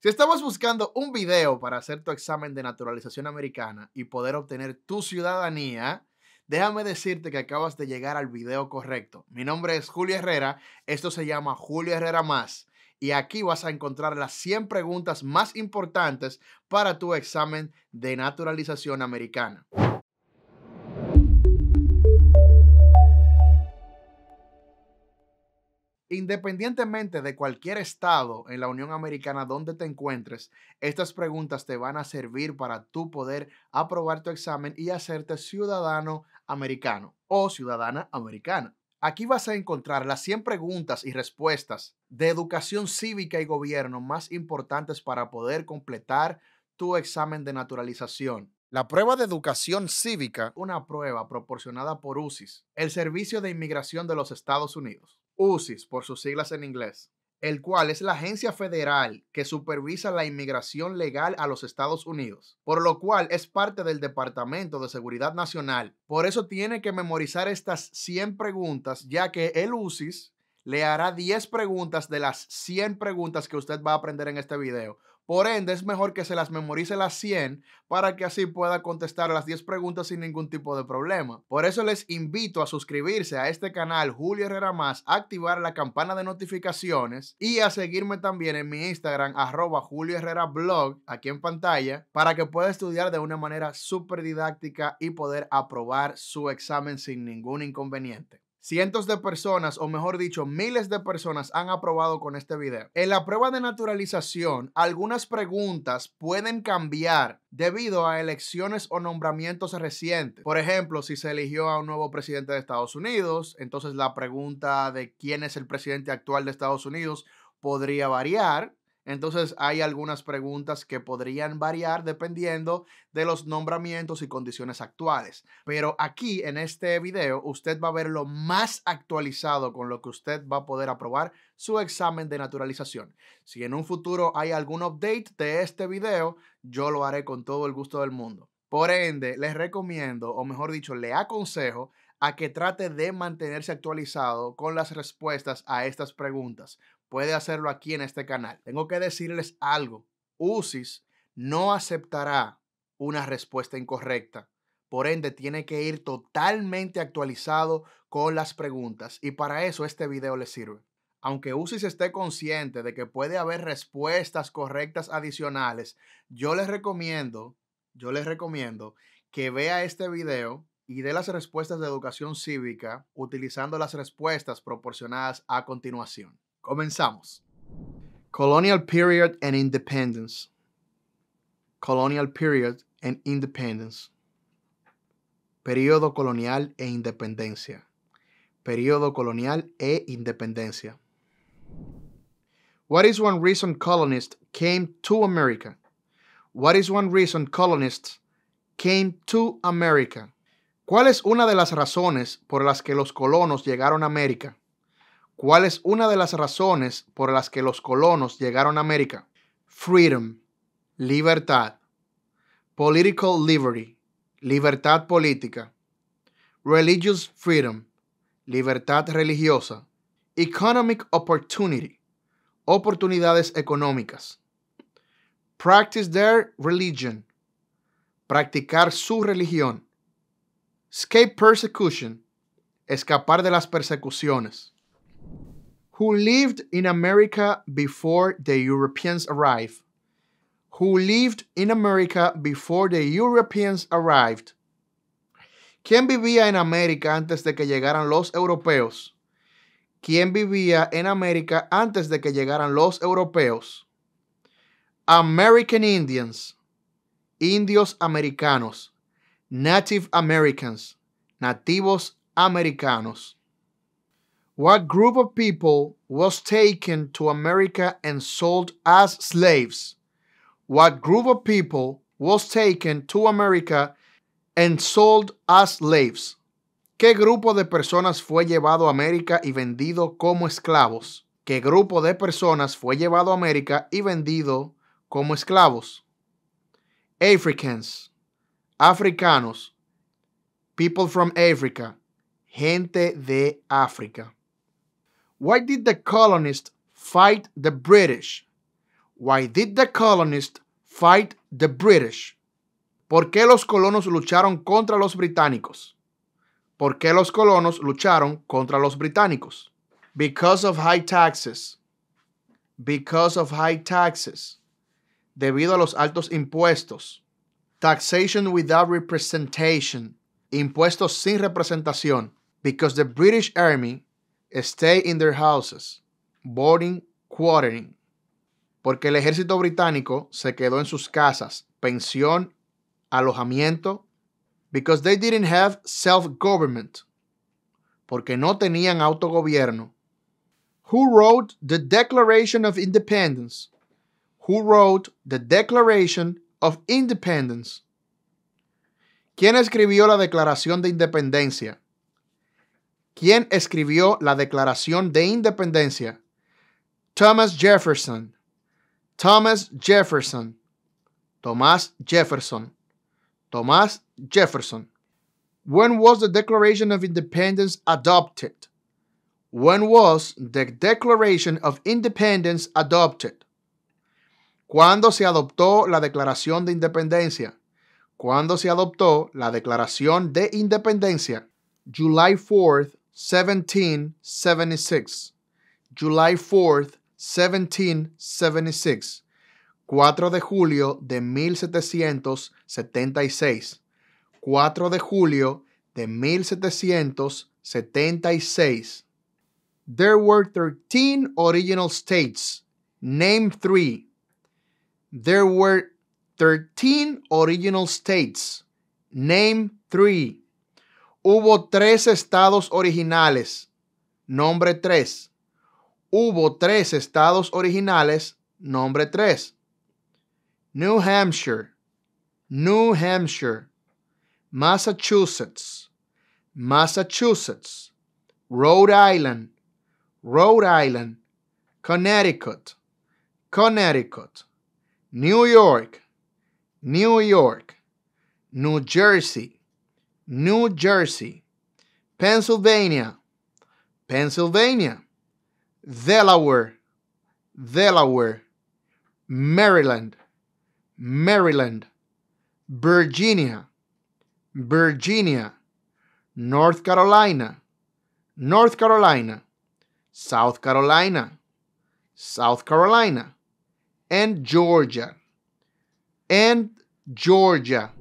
Si estamos buscando un video para hacer tu examen de naturalización americana y poder obtener tu ciudadanía, déjame decirte que acabas de llegar al video correcto. Mi nombre es Julio Herrera, esto se llama Julio Herrera Más y aquí vas a encontrar las 100 preguntas más importantes para tu examen de naturalización americana. Independientemente de cualquier estado en la Unión Americana donde te encuentres, estas preguntas te van a servir para tú poder aprobar tu examen y hacerte ciudadano americano o ciudadana americana. Aquí vas a encontrar las 100 preguntas y respuestas de educación cívica y gobierno más importantes para poder completar tu examen de naturalización. La prueba de educación cívica, una prueba proporcionada por UCIS, el Servicio de Inmigración de los Estados Unidos. UCIS por sus siglas en inglés, el cual es la agencia federal que supervisa la inmigración legal a los Estados Unidos, por lo cual es parte del Departamento de Seguridad Nacional. Por eso tiene que memorizar estas 100 preguntas, ya que el UCIS le hará 10 preguntas de las 100 preguntas que usted va a aprender en este video. Por ende, es mejor que se las memorice las 100 para que así pueda contestar las 10 preguntas sin ningún tipo de problema. Por eso les invito a suscribirse a este canal Julio Herrera Más, a activar la campana de notificaciones y a seguirme también en mi Instagram arroba Julio Herrera Blog aquí en pantalla para que pueda estudiar de una manera súper didáctica y poder aprobar su examen sin ningún inconveniente. Cientos de personas, o mejor dicho, miles de personas han aprobado con este video. En la prueba de naturalización, algunas preguntas pueden cambiar debido a elecciones o nombramientos recientes. Por ejemplo, si se eligió a un nuevo presidente de Estados Unidos, entonces la pregunta de quién es el presidente actual de Estados Unidos podría variar entonces hay algunas preguntas que podrían variar dependiendo de los nombramientos y condiciones actuales. Pero aquí en este video usted va a ver lo más actualizado con lo que usted va a poder aprobar su examen de naturalización. Si en un futuro hay algún update de este video, yo lo haré con todo el gusto del mundo. Por ende, les recomiendo, o mejor dicho, le aconsejo a que trate de mantenerse actualizado con las respuestas a estas preguntas, puede hacerlo aquí en este canal. Tengo que decirles algo. UCIS no aceptará una respuesta incorrecta. Por ende, tiene que ir totalmente actualizado con las preguntas y para eso este video le sirve. Aunque UCIS esté consciente de que puede haber respuestas correctas adicionales, yo les recomiendo, yo les recomiendo que vea este video y dé las respuestas de educación cívica utilizando las respuestas proporcionadas a continuación. Comenzamos. Colonial Period and Independence. Colonial Period and Independence. Periodo colonial e independencia. Periodo colonial e independencia. What is one reason colonists came to America? What is one reason colonists came to America? ¿Cuál es una de las razones por las que los colonos llegaron a América? cuál es una de las razones por las que los colonos llegaron a América. Freedom, libertad. Political liberty, libertad política. Religious freedom, libertad religiosa. Economic opportunity, oportunidades económicas. Practice their religion, practicar su religión. Escape persecution, escapar de las persecuciones. who lived in America before the Europeans arrived. Who lived in America before the Europeans arrived. ¿Quién vivía en América antes de que llegaran los europeos? ¿Quién vivía en América antes de que llegaran los europeos? American Indians, indios americanos, Native Americans, nativos americanos. What group of people was taken to America and sold as slaves? What group of people was taken to America and sold as slaves? ¿Qué grupo de personas fue llevado a América y vendido como esclavos? ¿Qué grupo de personas fue llevado a América y vendido como esclavos? Africans, africanos, people from Africa, gente de África. Why did the colonists fight the British? Why did the colonists fight the British? ¿Por qué los colonos lucharon contra los británicos? ¿Por qué los colonos lucharon contra los británicos? Because of high taxes. Because of high taxes. Debido a los altos impuestos. Taxation without representation. Impuestos sin representación. Because the British Army stay in their houses, boarding, quartering, porque el ejército británico se quedó en sus casas, pensión, alojamiento, because they didn't have self-government, porque no tenían autogobierno. Who wrote the Declaration of Independence? Who wrote the Declaration of Independence? ¿Quién escribió la Declaración de Independencia? ¿Quién escribió la Declaración de Independencia. Thomas Jefferson. Thomas Jefferson. Thomas Jefferson. Thomas Jefferson. When was the Declaration of Independence adopted? When was the Declaration of Independence adopted? ¿Cuándo se adoptó la Declaración de Independencia? ¿Cuándo se adoptó la Declaración de Independencia? July 4th, 1776. July 4th, 1776. 4 de julio de 1776. 4 de julio de 1776. There were 13 original states. Name three. There were 13 original states. Name three. Hubo tres estados originales. Nombre tres. Hubo tres estados originales. Nombre tres. New Hampshire. New Hampshire. Massachusetts. Massachusetts. Rhode Island. Rhode Island. Connecticut. Connecticut. New York. New York. New Jersey. New Jersey, Pennsylvania, Pennsylvania, Delaware, Delaware, Maryland, Maryland, Virginia, Virginia, North Carolina, North Carolina, South Carolina, South Carolina, and Georgia, and Georgia.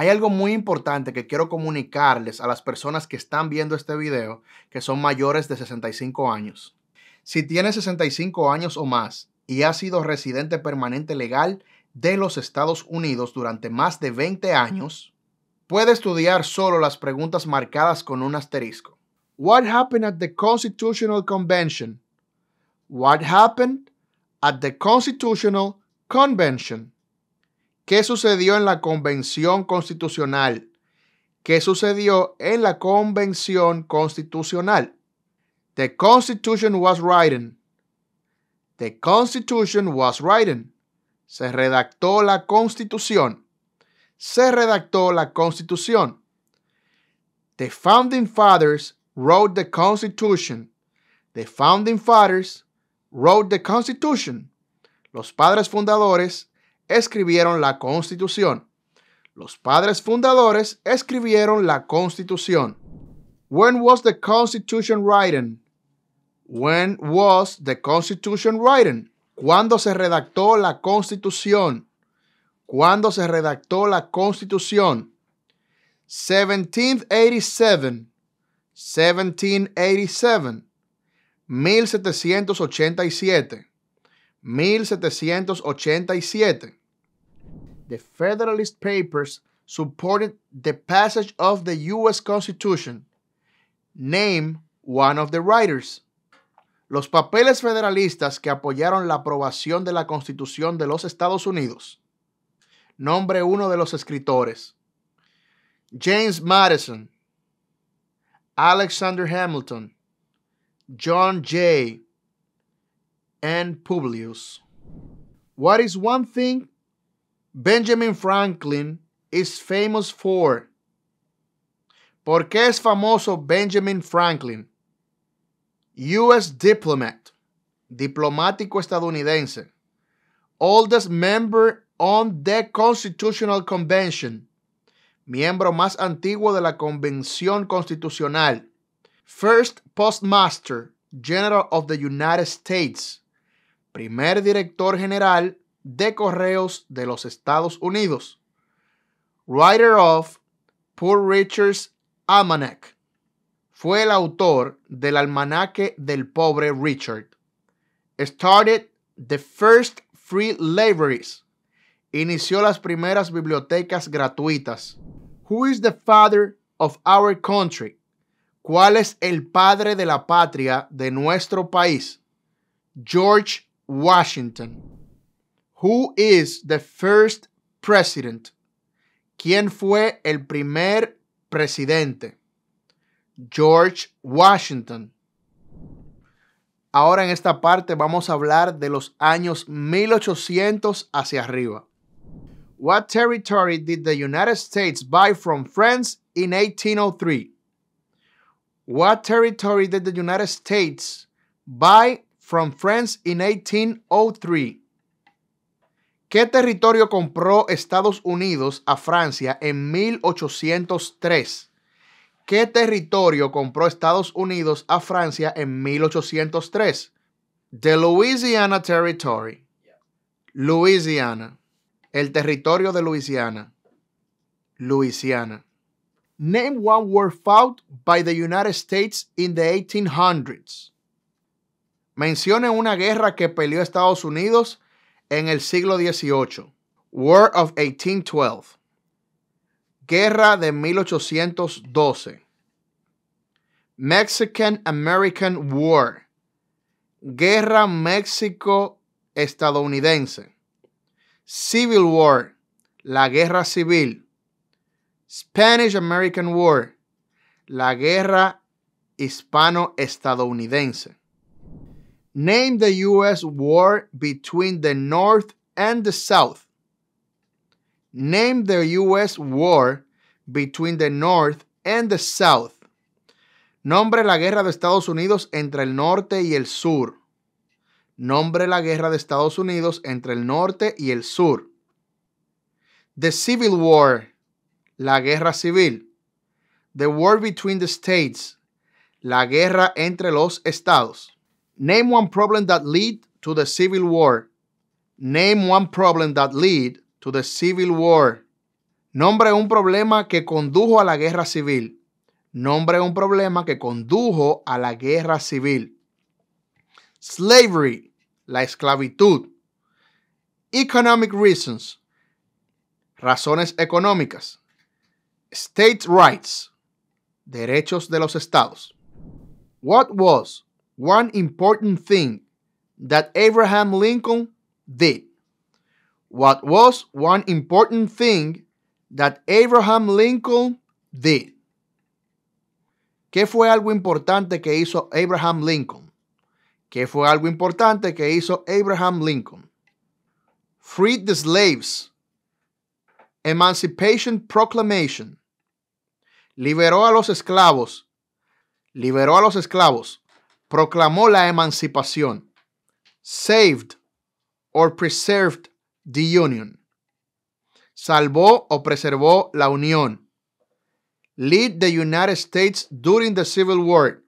Hay algo muy importante que quiero comunicarles a las personas que están viendo este video que son mayores de 65 años. Si tiene 65 años o más y ha sido residente permanente legal de los Estados Unidos durante más de 20 años, puede estudiar solo las preguntas marcadas con un asterisco. What happened at the Constitutional Convention? What happened at the Constitutional Convention? ¿Qué sucedió en la Convención Constitucional? ¿Qué sucedió en la Convención Constitucional? The Constitution was written. The Constitution was written. Se redactó la Constitución. Se redactó la Constitución. The Founding Fathers wrote the Constitution. The Founding Fathers wrote the Constitution. Los padres fundadores escribieron la Constitución. Los padres fundadores escribieron la Constitución. When was the Constitution written? When was the Constitution written? ¿Cuándo se redactó la Constitución? ¿Cuándo se redactó la Constitución? 1787. 1787. 1787. 1787. The Federalist Papers supported the passage of the U.S. Constitution. Name one of the writers. Los papeles federalistas que apoyaron la aprobación de la Constitución de los Estados Unidos. Nombre uno de los escritores. James Madison. Alexander Hamilton. John Jay. and Publius. What is one thing Benjamin Franklin is famous for? ¿Por qué es famoso Benjamin Franklin? U.S. diplomat, diplomático estadounidense, oldest member on the Constitutional Convention, miembro más antiguo de la Convención Constitucional, first postmaster general of the United States, primer director general de Correos de los Estados Unidos. Writer of Poor Richard's Almanac. Fue el autor del almanaque del pobre Richard. Started the first free libraries. Inició las primeras bibliotecas gratuitas. Who is the father of our country? ¿Cuál es el padre de la patria de nuestro país? George Washington. Who is the first president? ¿Quién fue el primer presidente? George Washington. Ahora en esta parte vamos a hablar de los años 1800 hacia arriba. What territory did the United States buy from France in 1803? What territory did the United States buy from France in 1803. ¿Qué territorio compró Estados Unidos a Francia en 1803? ¿Qué territorio compró Estados Unidos a Francia en 1803? The Louisiana Territory. Louisiana. El territorio de Louisiana. Louisiana. Name one word fought by the United States in the 1800s. Mencione una guerra que peleó Estados Unidos en el siglo XVIII, War of 1812, Guerra de 1812, Mexican-American War, Guerra México-Estadounidense, Civil War, la Guerra Civil, Spanish-American War, la Guerra Hispano-Estadounidense. Name the U.S. war between the North and the South. Name the U.S. war between the North and the South. Nombre la guerra de Estados Unidos entre el norte y el sur. Nombre la guerra de Estados Unidos entre el norte y el sur. The Civil War. La guerra civil. The War Between the States. La guerra entre los estados. Name one problem that lead to the civil war. Name one problem that lead to the civil war. Nombre un problema que condujo a la guerra civil. Nombre un problema que condujo a la guerra civil. Slavery, la esclavitud. Economic reasons, razones económicas. State rights, derechos de los estados. What was one important thing that Abraham Lincoln did. What was one important thing that Abraham Lincoln did? ¿Qué fue algo importante que hizo Abraham Lincoln? ¿Qué fue algo importante que hizo Abraham Lincoln? Freed the slaves. Emancipation Proclamation. Liberó a los esclavos. Liberó a los esclavos. proclamó la emancipación. Saved or preserved the union. Salvó o preservó la unión. Led the United States during the Civil War.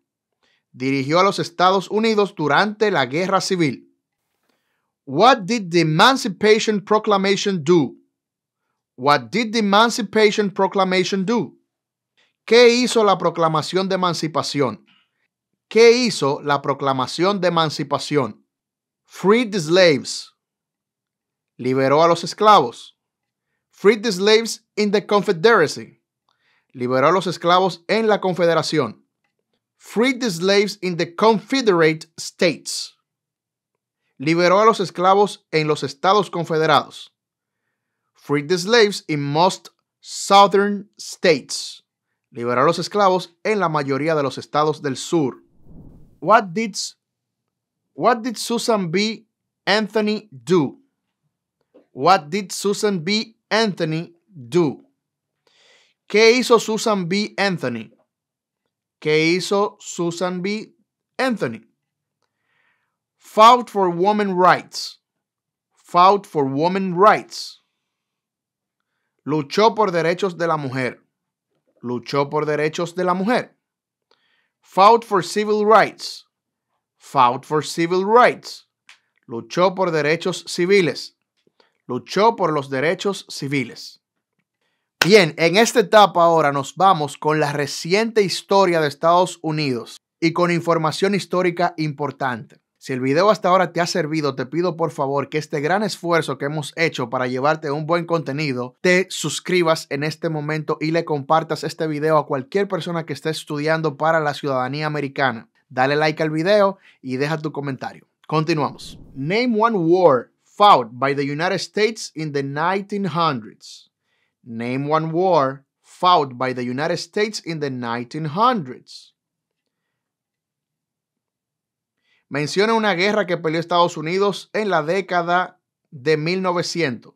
Dirigió a los Estados Unidos durante la Guerra Civil. What did the Emancipation Proclamation do? What did the Emancipation Proclamation do? ¿Qué hizo la Proclamación de Emancipación? ¿Qué hizo la proclamación de emancipación? Freed the slaves. Liberó a los esclavos. Freed the slaves in the Confederacy. Liberó a los esclavos en la Confederación. Freed the slaves in the Confederate States. Liberó a los esclavos en los Estados Confederados. Freed the slaves in most Southern States. Liberó a los esclavos en la mayoría de los estados del sur. What did, what did Susan B. Anthony do? What did Susan B. Anthony do? ¿Qué hizo Susan B. Anthony? ¿Qué hizo Susan B. Anthony? Fought for women rights. Fought for women rights. Luchó por derechos de la mujer. Luchó por derechos de la mujer. Fought for civil rights. Fought for civil rights. Luchó por derechos civiles. Luchó por los derechos civiles. Bien, en esta etapa ahora nos vamos con la reciente historia de Estados Unidos y con información histórica importante. Si el video hasta ahora te ha servido, te pido por favor que este gran esfuerzo que hemos hecho para llevarte un buen contenido, te suscribas en este momento y le compartas este video a cualquier persona que esté estudiando para la ciudadanía americana. Dale like al video y deja tu comentario. Continuamos. Name one war fought by the United States in the 1900s. Name one war fought by the United States in the 1900s. Menciona una guerra que peleó Estados Unidos en la década de 1900.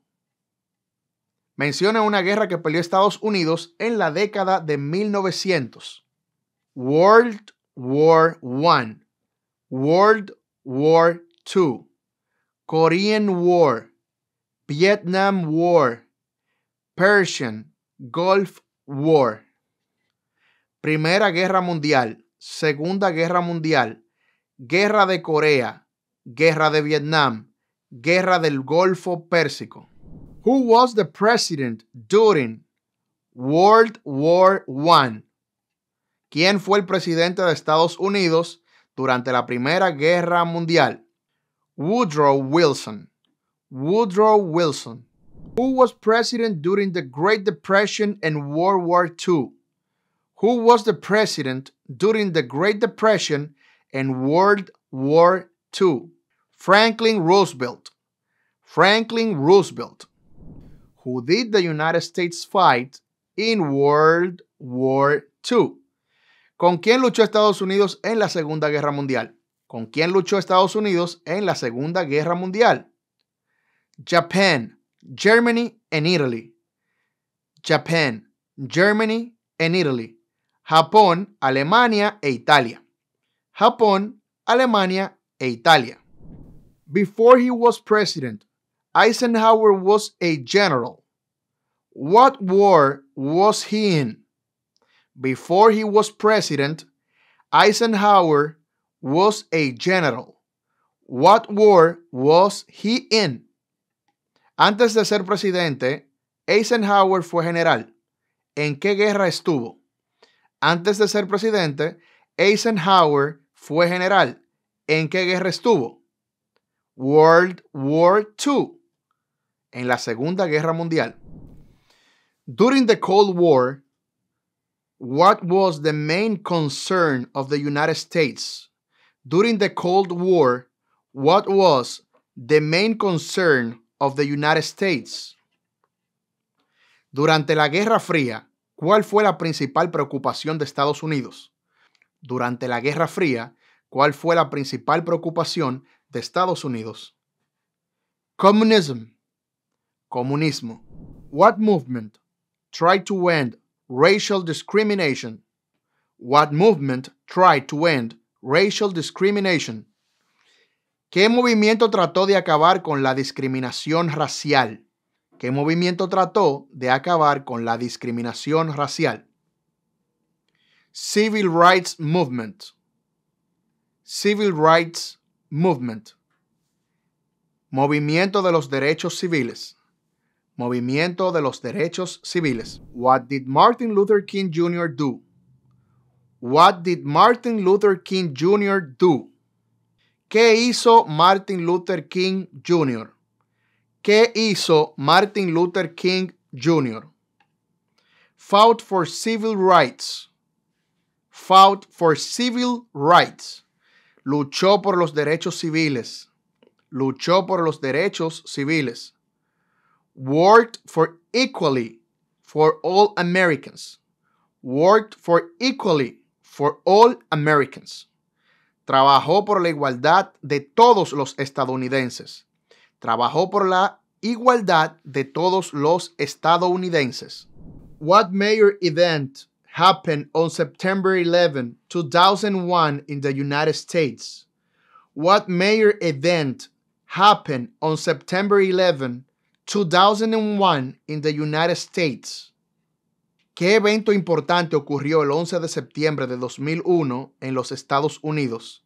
Menciona una guerra que peleó Estados Unidos en la década de 1900. World War I, World War II, Korean War, Vietnam War, Persian Gulf War. Primera Guerra Mundial, Segunda Guerra Mundial, Guerra de Corea, Guerra de Vietnam, Guerra del Golfo Pérsico. Who was the president during World War I? ¿Quién fue el presidente de Estados Unidos durante la Primera Guerra Mundial? Woodrow Wilson. Woodrow Wilson. Who was president during the Great Depression and World War II? Who was the president during the Great Depression en World War II. Franklin Roosevelt. Franklin Roosevelt, who did the United States fight in World War II. ¿Con quién luchó Estados Unidos en la Segunda Guerra Mundial? ¿Con quién luchó Estados Unidos en la Segunda Guerra Mundial? Japan, Germany and Italy. Japan, Germany and Italy. Japón, Alemania e Italia. Japón, Alemania, e Italia. Before he was president, Eisenhower was a general. What war was he in? Before he was president, Eisenhower was a general. What war was he in? Antes de ser presidente, Eisenhower fue general. ¿En qué guerra estuvo? Antes de ser presidente, Eisenhower fue general, ¿en qué guerra estuvo? World War II, en la Segunda Guerra Mundial. During the Cold War, what was the main concern of the United States? During the Cold War, what was the main concern of the United States? Durante la Guerra Fría, ¿cuál fue la principal preocupación de Estados Unidos? durante la Guerra Fría cuál fue la principal preocupación de Estados Unidos. Communism. Comunismo. What movement tried to end racial discrimination? What movement tried to end racial discrimination? ¿Qué movimiento trató de acabar con la discriminación racial? ¿Qué movimiento trató de acabar con la discriminación racial? Civil Rights Movement. Civil Rights Movement. Movimiento de los derechos civiles. Movimiento de los derechos civiles. What did Martin Luther King Jr. do? What did Martin Luther King Jr. do? ¿Qué hizo Martin Luther King Jr.? ¿Qué hizo Martin Luther King Jr.? Fought for civil rights fought for civil rights. Luchó por los derechos civiles. Luchó por los derechos civiles. Worked for equally for all Americans. Worked for equally for all Americans. Trabajó por la igualdad de todos los estadounidenses. Trabajó por la igualdad de todos los estadounidenses. What major event happened on September 11, 2001 in the United States? What major event happened on September 11, 2001 in the United States? ¿Qué evento importante ocurrió el 11 de septiembre de 2001 en los Estados Unidos?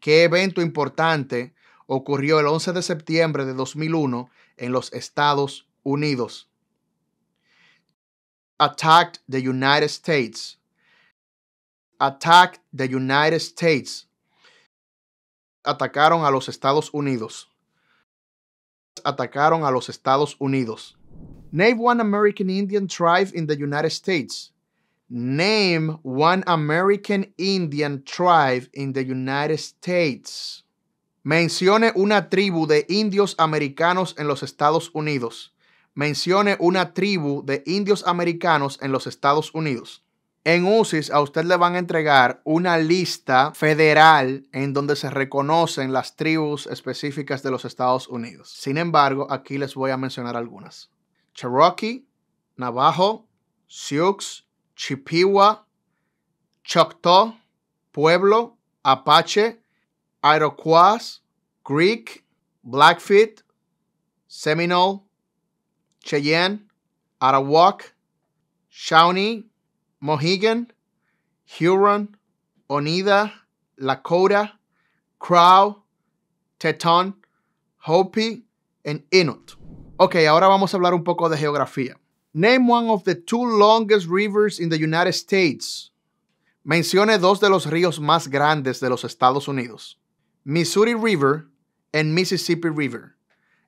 ¿Qué evento importante ocurrió el 11 de septiembre de 2001 en los Estados Unidos? attacked the United States. Attacked the United States. Atacaron a los Estados Unidos. Atacaron a los Estados Unidos. Name one American Indian tribe in the United States. Name one American Indian tribe in the United States. Mencione una tribu de indios americanos en los Estados Unidos mencione una tribu de indios americanos en los Estados Unidos. En UCIS a usted le van a entregar una lista federal en donde se reconocen las tribus específicas de los Estados Unidos. Sin embargo, aquí les voy a mencionar algunas. Cherokee, Navajo, Sioux, Chippewa, Choctaw, Pueblo, Apache, Iroquois, Creek, Blackfeet, Seminole, Cheyenne, Arawak, Shawnee, Mohegan, Huron, Oneida, Lakota, Crow, Teton, Hopi, and Inuit. Ok, ahora vamos a hablar un poco de geografía. Name one of the two longest rivers in the United States. Mencione dos de los ríos más grandes de los Estados Unidos. Missouri River and Mississippi River.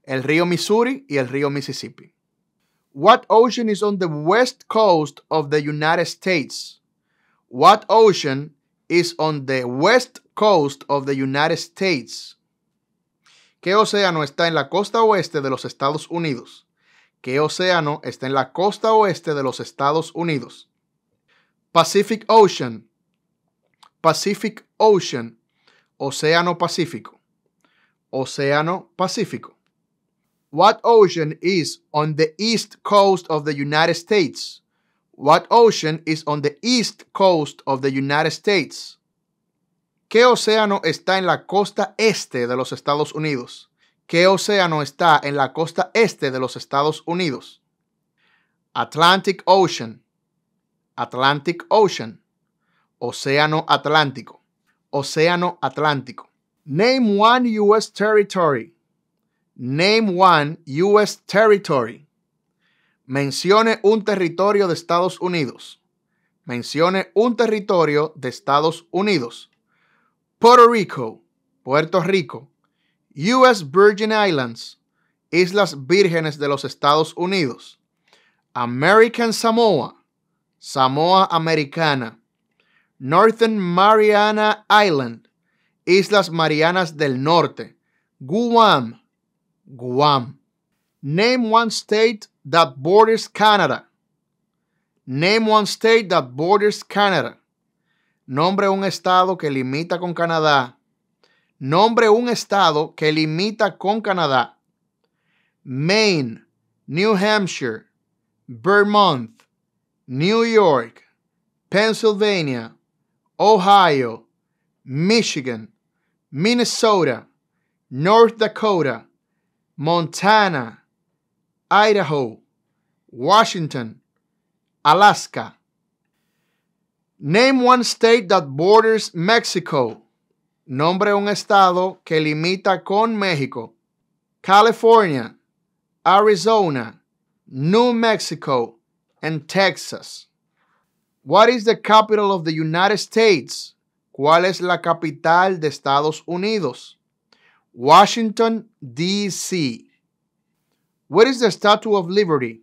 El río Missouri y el río Mississippi. What ocean is on the west coast of the United States? What ocean is on the west coast of the United States? ¿Qué océano está en la costa oeste de los Estados Unidos? ¿Qué océano está en la costa oeste de los Estados Unidos? Pacific Ocean. Pacific Ocean. Océano Pacífico. Océano Pacífico. What ocean is on the east coast of the United States? What ocean is on the east coast of the United States? ¿Qué océano está en la costa este de los Estados Unidos? ¿Qué océano está en la costa este de los Estados Unidos? Atlantic Ocean. Atlantic Ocean. Océano Atlántico. Océano Atlántico. Name one U.S. territory Name one U.S. territory. Mencione un territorio de Estados Unidos. Mencione un territorio de Estados Unidos. Puerto Rico, Puerto Rico. U.S. Virgin Islands, Islas Vírgenes de los Estados Unidos. American Samoa, Samoa Americana. Northern Mariana Island, Islas Marianas del Norte. Guam, Guam. Name one state that borders Canada. Name one state that borders Canada. Nombre un estado que limita con Canadá. Nombre un estado que limita con Canadá. Maine, New Hampshire, Vermont, New York, Pennsylvania, Ohio, Michigan, Minnesota, North Dakota, Montana, Idaho, Washington, Alaska. Name one state that borders Mexico. Nombre un estado que limita con México. California, Arizona, New Mexico, and Texas. What is the capital of the United States? ¿Cuál es la capital de Estados Unidos? Washington, D.C. Where is the Statue of Liberty?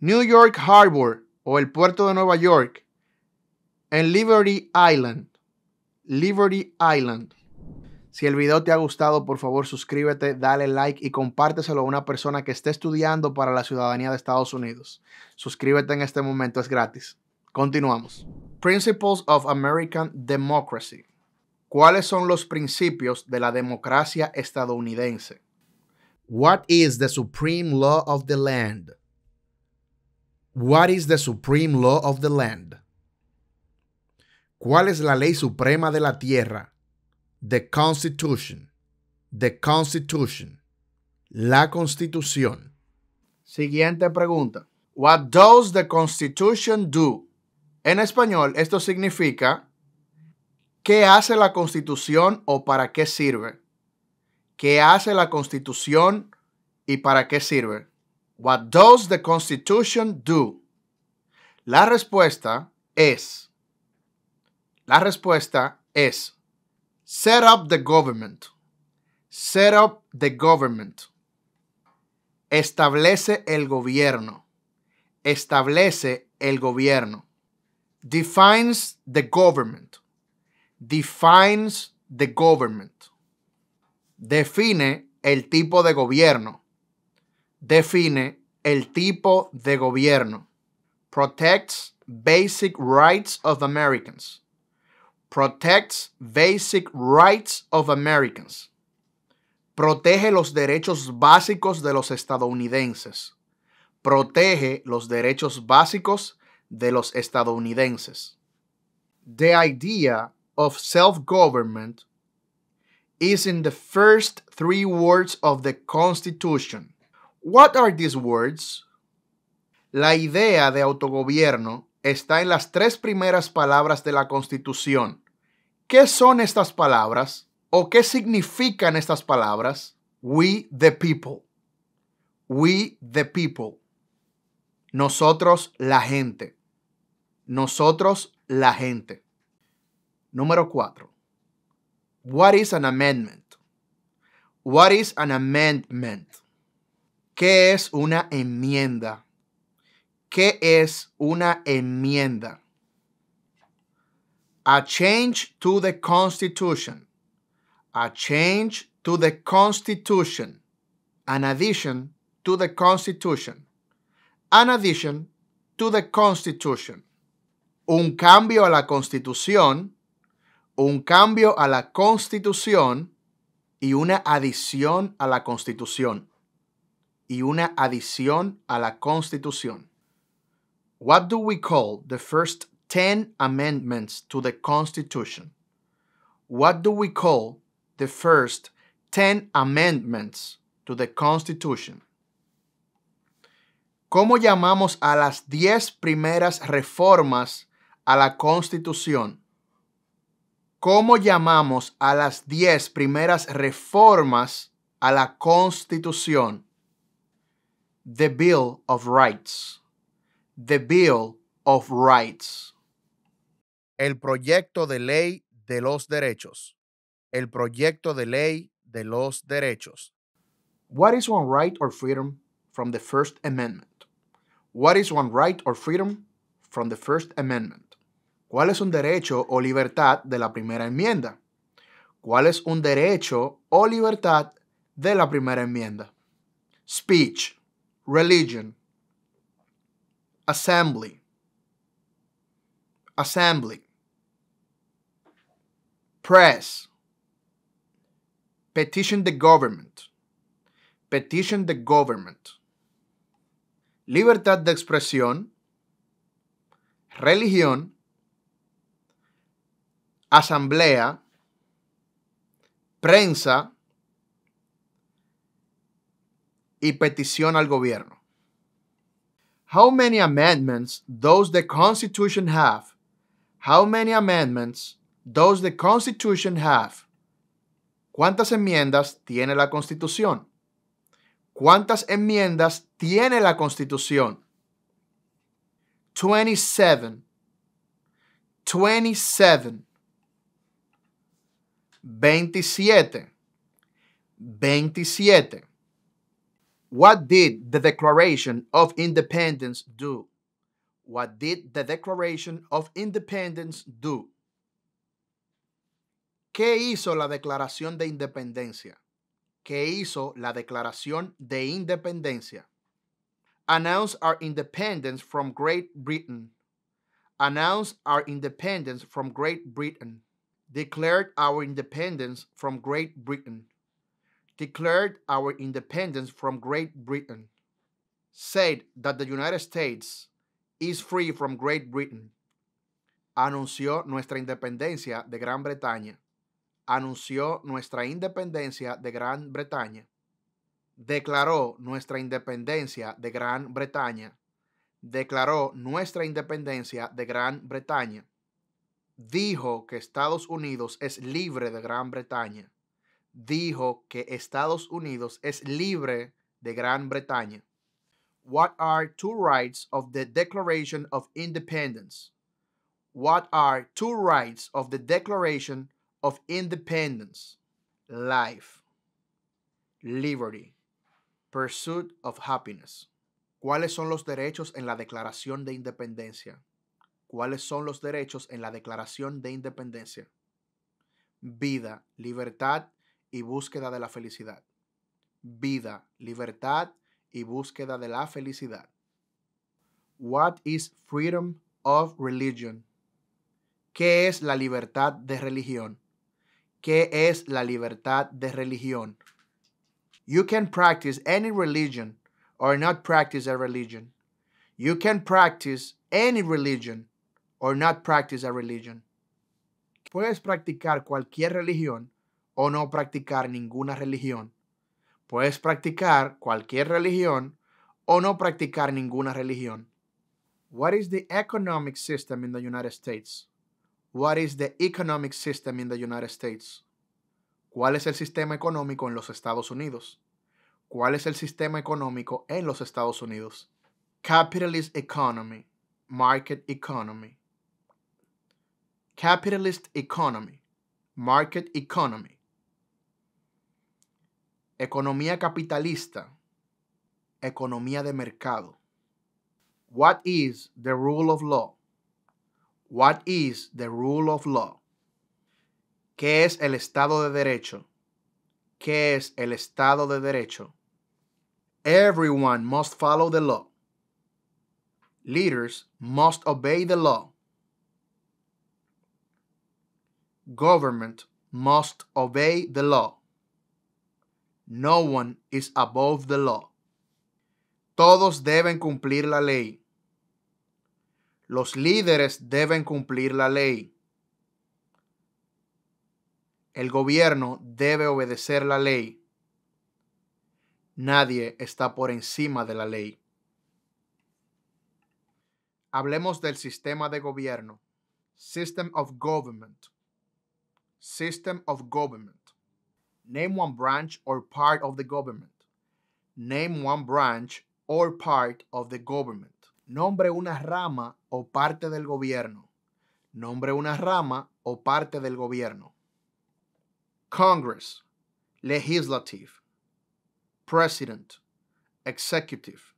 New York Harbor o el puerto de Nueva York. En Liberty Island. Liberty Island. Si el video te ha gustado, por favor suscríbete, dale like y compárteselo a una persona que esté estudiando para la ciudadanía de Estados Unidos. Suscríbete en este momento, es gratis. Continuamos. Principles of American Democracy. ¿Cuáles son los principios de la democracia estadounidense? What is the supreme law of the land? What is the supreme law of the land? ¿Cuál es la ley suprema de la tierra? The Constitution. The Constitution. La Constitución. Siguiente pregunta. What does the Constitution do? En español, esto significa ¿Qué hace la constitución o para qué sirve? ¿Qué hace la constitución y para qué sirve? What does the constitution do? La respuesta es, la respuesta es, set up the government. Set up the government. Establece el gobierno. Establece el gobierno. Defines the government defines the government. Define el tipo de gobierno. Define el tipo de gobierno. Protects basic rights of Americans. Protects basic rights of Americans. Protege los derechos básicos de los estadounidenses. Protege los derechos básicos de los estadounidenses. The idea of self government is in the first three words of the Constitution. What are these words? La idea de autogobierno está en las tres primeras palabras de la Constitución. ¿Qué son estas palabras? ¿O qué significan estas palabras? We the people. We the people. Nosotros la gente. Nosotros la gente. Número 4. What is an amendment? What is an amendment? ¿Qué es una enmienda? ¿Qué es una enmienda? A change to the Constitution. A change to the Constitution. An addition to the Constitution. An addition to the Constitution. Un cambio a la Constitución un cambio a la constitución y una adición a la constitución. Y una adición a la constitución. What do we call the first 10 amendments to the constitution? What do we call the first 10 amendments to the constitution? ¿Cómo llamamos a las 10 primeras reformas a la constitución? ¿Cómo llamamos a las diez primeras reformas a la Constitución? The Bill of Rights. The Bill of Rights. El proyecto de ley de los derechos. El proyecto de ley de los derechos. What is one right or freedom from the First Amendment? What is one right or freedom from the First Amendment? ¿Cuál es un derecho o libertad de la primera enmienda? ¿Cuál es un derecho o libertad de la primera enmienda? Speech, religion, assembly, assembly, press, petition the government, petition the government, libertad de expresión, religión, asamblea, prensa y petición al gobierno. How many amendments does the Constitution have? How many amendments does the Constitution have? ¿Cuántas enmiendas tiene la Constitución? ¿Cuántas enmiendas tiene la Constitución? 27. 27. 27. 27. What did the Declaration of Independence do? What did the Declaration of Independence do? ¿Qué hizo la Declaración de Independencia? ¿Qué hizo la Declaración de Independencia? Announce our independence from Great Britain. Announce our independence from Great Britain declared our independence from Great Britain. Declared our independence from Great Britain. Said that the United States is free from Great Britain. Anunció nuestra independencia de Gran Bretaña. Anunció nuestra independencia de Gran Bretaña. Declaró nuestra independencia de Gran Bretaña. Declaró nuestra independencia de Gran Bretaña. dijo que Estados Unidos es libre de Gran Bretaña. Dijo que Estados Unidos es libre de Gran Bretaña. What are two rights of the Declaration of Independence? What are two rights of the Declaration of Independence? Life, liberty, pursuit of happiness. ¿Cuáles son los derechos en la Declaración de Independencia? cuáles son los derechos en la Declaración de Independencia. Vida, libertad y búsqueda de la felicidad. Vida, libertad y búsqueda de la felicidad. What is freedom of religion? ¿Qué es la libertad de religión? ¿Qué es la libertad de religión? You can practice any religion or not practice a religion. You can practice any religion or not practice a religion. Puedes practicar cualquier religión o no practicar ninguna religión. Puedes practicar cualquier religión o no practicar ninguna religión. What is the economic system in the United States? What is the economic system in the United States? ¿Cuál es el sistema económico en los Estados Unidos? ¿Cuál es el sistema económico en los Estados Unidos? Capitalist economy, market economy. capitalist economy, market economy, economía capitalista, economía de mercado. What is the rule of law? What is the rule of law? ¿Qué es el Estado de Derecho? ¿Qué es el Estado de Derecho? Everyone must follow the law. Leaders must obey the law. government must obey the law. No one is above the law. Todos deben cumplir la ley. Los líderes deben cumplir la ley. El gobierno debe obedecer la ley. Nadie está por encima de la ley. Hablemos del sistema de gobierno. System of Government. System of government. Name one branch or part of the government. Name one branch or part of the government. Nombre una rama o parte del gobierno. Nombre una rama o parte del gobierno. Congress, Legislative, President, Executive,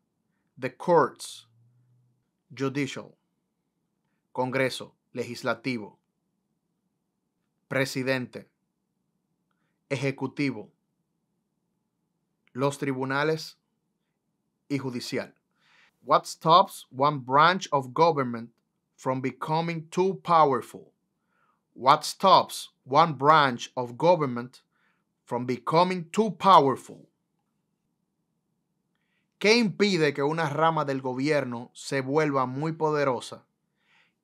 the Courts, Judicial. Congreso, Legislativo, presidente, ejecutivo, los tribunales y judicial. What stops one branch of government from becoming too powerful? What stops one branch of government from becoming too powerful? ¿Qué impide que una rama del gobierno se vuelva muy poderosa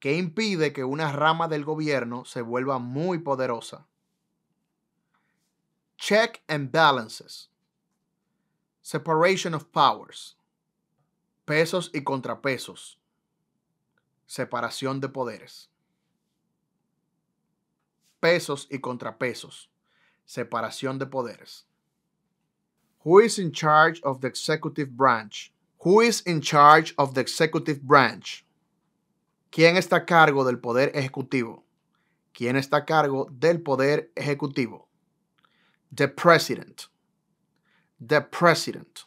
¿Qué impide que una rama del gobierno se vuelva muy poderosa. Check and balances. Separation of powers. Pesos y contrapesos. Separación de poderes. Pesos y contrapesos. Separación de poderes. Who is in charge of the executive branch? Who is in charge of the executive branch? ¿Quién está a cargo del poder ejecutivo? ¿Quién está a cargo del poder ejecutivo? The president. The president.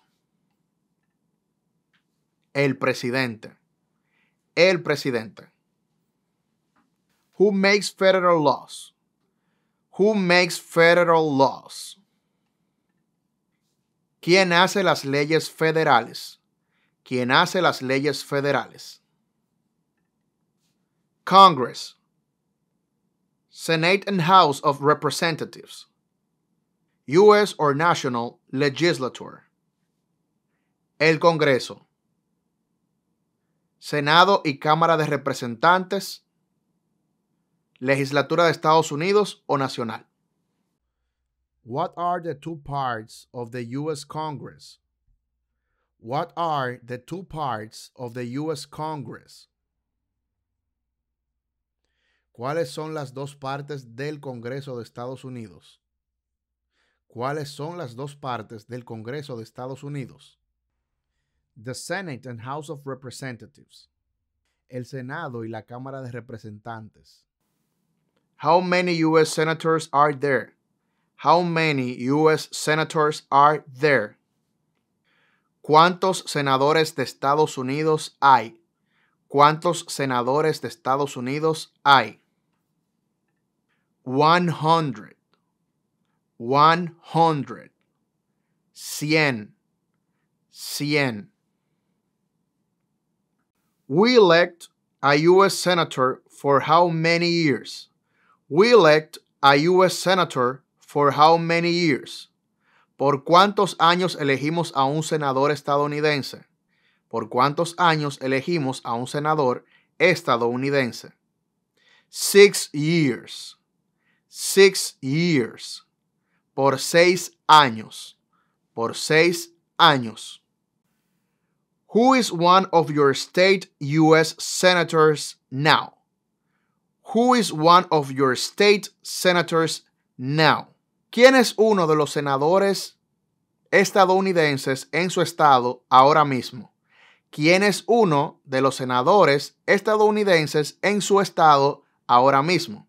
El presidente. El presidente. Who makes federal laws? Who makes federal laws? ¿Quién hace las leyes federales? ¿Quién hace las leyes federales? Congress, Senate and House of Representatives, U.S. or national legislature, el Congreso, Senado y Cámara de Representantes, legislatura de Estados Unidos o nacional. What are the two parts of the U.S. Congress? What are the two parts of the U.S. Congress? ¿Cuáles son las dos partes del Congreso de Estados Unidos? ¿Cuáles son las dos partes del Congreso de Estados Unidos? The Senate and House of Representatives. El Senado y la Cámara de Representantes. How many US senators are there? How many US senators are there? ¿Cuántos senadores de Estados Unidos hay? ¿Cuántos senadores de Estados Unidos hay? One hundred. One hundred. Cien. Cien. We elect a U.S. Senator for how many years? We elect a U.S. Senator for how many years? ¿Por cuántos años elegimos a un senador estadounidense? ¿Por cuántos años elegimos a un senador estadounidense? Six years six years. Por seis años. Por seis años. Who is one of your state U.S. senators now? Who is one of your state senators now? ¿Quién es uno de los senadores estadounidenses en su estado ahora mismo? ¿Quién es uno de los senadores estadounidenses en su estado ahora mismo?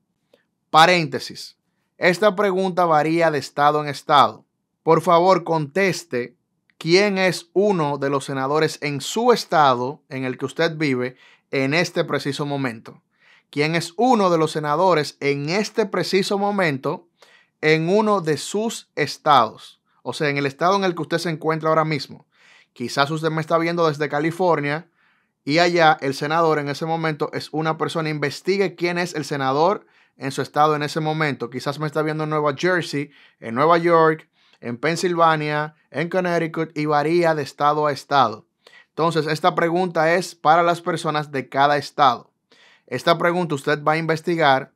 Paréntesis. Esta pregunta varía de estado en estado. Por favor, conteste quién es uno de los senadores en su estado en el que usted vive en este preciso momento. ¿Quién es uno de los senadores en este preciso momento en uno de sus estados? O sea, en el estado en el que usted se encuentra ahora mismo. Quizás usted me está viendo desde California y allá el senador en ese momento es una persona. Investigue quién es el senador en su estado en ese momento. Quizás me está viendo en Nueva Jersey, en Nueva York, en Pensilvania, en Connecticut y varía de estado a estado. Entonces, esta pregunta es para las personas de cada estado. Esta pregunta usted va a investigar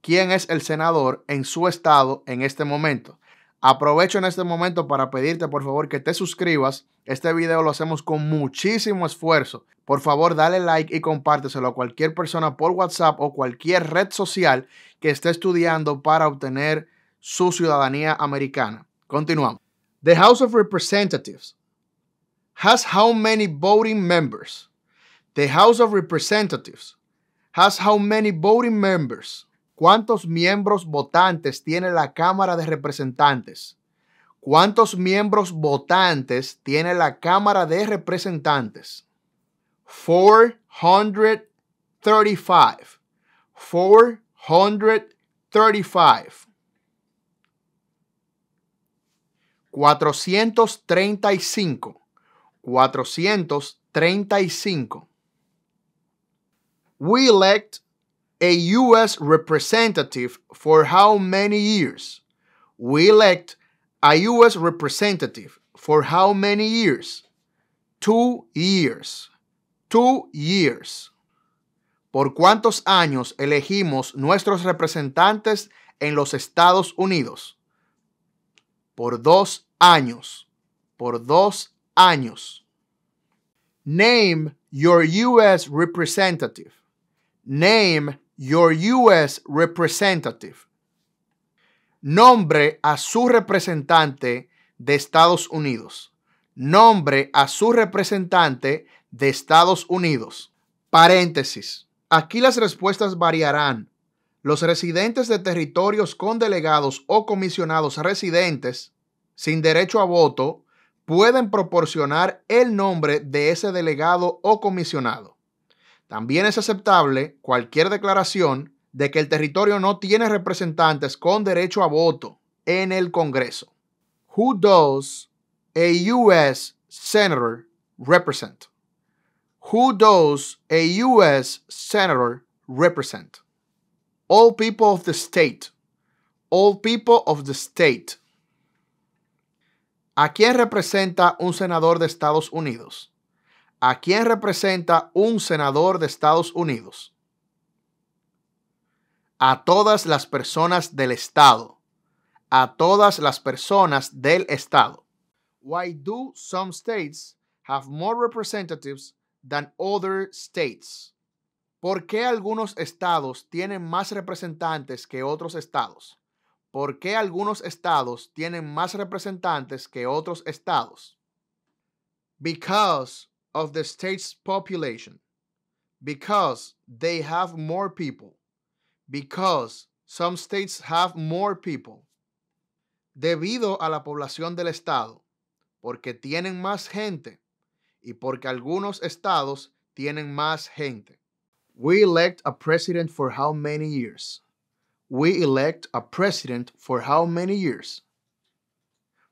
quién es el senador en su estado en este momento. Aprovecho en este momento para pedirte por favor que te suscribas. Este video lo hacemos con muchísimo esfuerzo. Por favor, dale like y compárteselo a cualquier persona por WhatsApp o cualquier red social que esté estudiando para obtener su ciudadanía americana. Continuamos. The House of Representatives has how many voting members? The House of Representatives has how many voting members? ¿Cuántos miembros votantes tiene la Cámara de Representantes? ¿Cuántos miembros votantes tiene la Cámara de Representantes? 435. 435. 435. 435. We elect a U.S. representative for how many years? We elect a U.S. representative for how many years? Two years. Two years. ¿Por cuántos años elegimos nuestros representantes en los Estados Unidos? Por dos años. Por dos años. Name your U.S. representative. Name your U.S. representative. Nombre a su representante de Estados Unidos. Nombre a su representante de Estados Unidos. Paréntesis. Aquí las respuestas variarán. Los residentes de territorios con delegados o comisionados residentes sin derecho a voto pueden proporcionar el nombre de ese delegado o comisionado. También es aceptable cualquier declaración de que el territorio no tiene representantes con derecho a voto en el Congreso. Who does a U.S. senator represent? Who does a U.S. senator represent? All people of the state. All people of the state. ¿A quién representa un senador de Estados Unidos? ¿A quién representa un senador de Estados Unidos? A todas las personas del Estado. A todas las personas del Estado. Why do some states have more representatives than other states? ¿Por qué algunos estados tienen más representantes que otros estados? ¿Por qué algunos estados tienen más representantes que otros estados? Because of the state's population because they have more people, because some states have more people, debido a la población del estado, porque tienen más gente y porque algunos estados tienen más gente. We elect a president for how many years? We elect a president for how many years?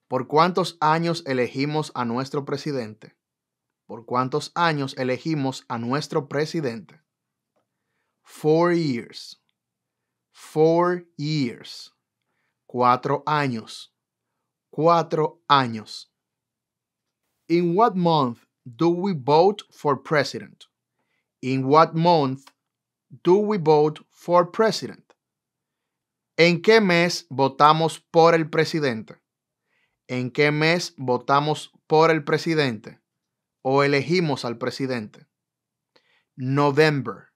¿Por cuántos años elegimos a nuestro presidente? por cuántos años elegimos a nuestro presidente. Four years. Four years. Cuatro años. Cuatro años. In what month do we vote for president? In what month do we vote for president? ¿En qué mes votamos por el presidente? ¿En qué mes votamos por el presidente? o elegimos al presidente. November,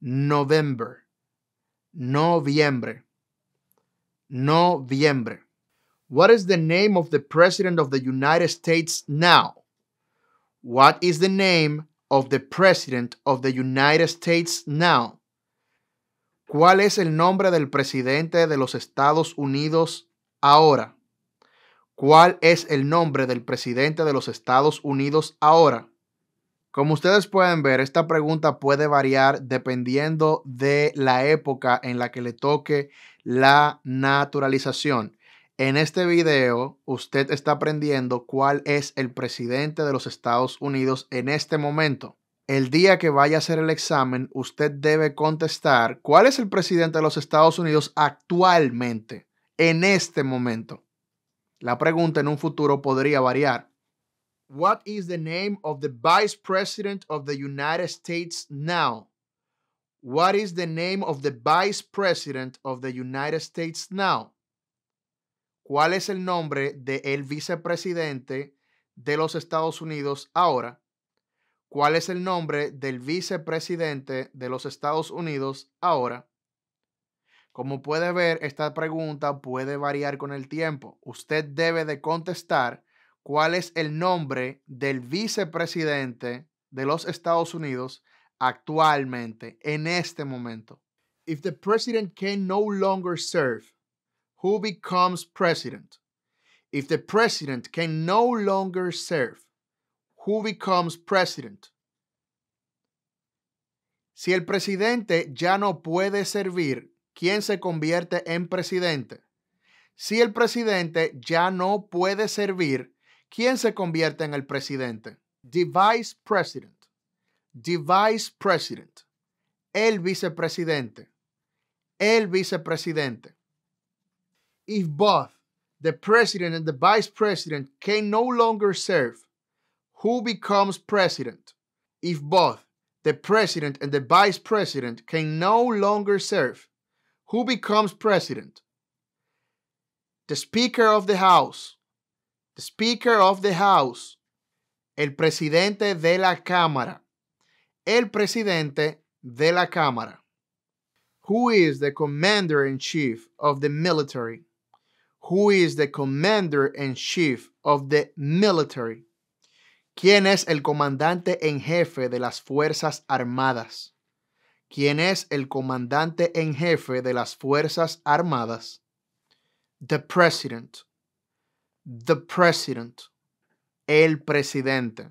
November, noviembre, noviembre. What is the name of the President of the United States now? What is the name of the President of the United States now? ¿Cuál es el nombre del presidente de los Estados Unidos ahora? ¿Cuál es el nombre del presidente de los Estados Unidos ahora? Como ustedes pueden ver, esta pregunta puede variar dependiendo de la época en la que le toque la naturalización. En este video, usted está aprendiendo cuál es el presidente de los Estados Unidos en este momento. El día que vaya a hacer el examen, usted debe contestar cuál es el presidente de los Estados Unidos actualmente, en este momento. La pregunta en un futuro podría variar. What is the name of the Vice President of the United States now? What is the name of the Vice President of the United States now? ¿Cuál es el nombre del vice vicepresidente de los Estados Unidos ahora? ¿Cuál es el nombre del vicepresidente de los Estados Unidos ahora? Como puede ver, esta pregunta puede variar con el tiempo. Usted debe de contestar cuál es el nombre del vicepresidente de los Estados Unidos actualmente, en este momento. If the president can no longer serve, who becomes president? If the president can no longer serve, who becomes president? Si el presidente ya no puede servir, quién se convierte en presidente. Si el presidente ya no puede servir, ¿quién se convierte en el presidente? The vice president. The vice president. El vicepresidente. El vicepresidente. If both the president and the vice president can no longer serve, who becomes president? If both the president and the vice president can no longer serve, Who becomes president? The Speaker of the House. The Speaker of the House. El presidente de la Cámara. El presidente de la Cámara. Who is the commander in chief of the military? Who is the commander in chief of the military? ¿Quién es el comandante en jefe de las Fuerzas Armadas? ¿Quién es el comandante en jefe de las Fuerzas Armadas. The President. The President. El presidente.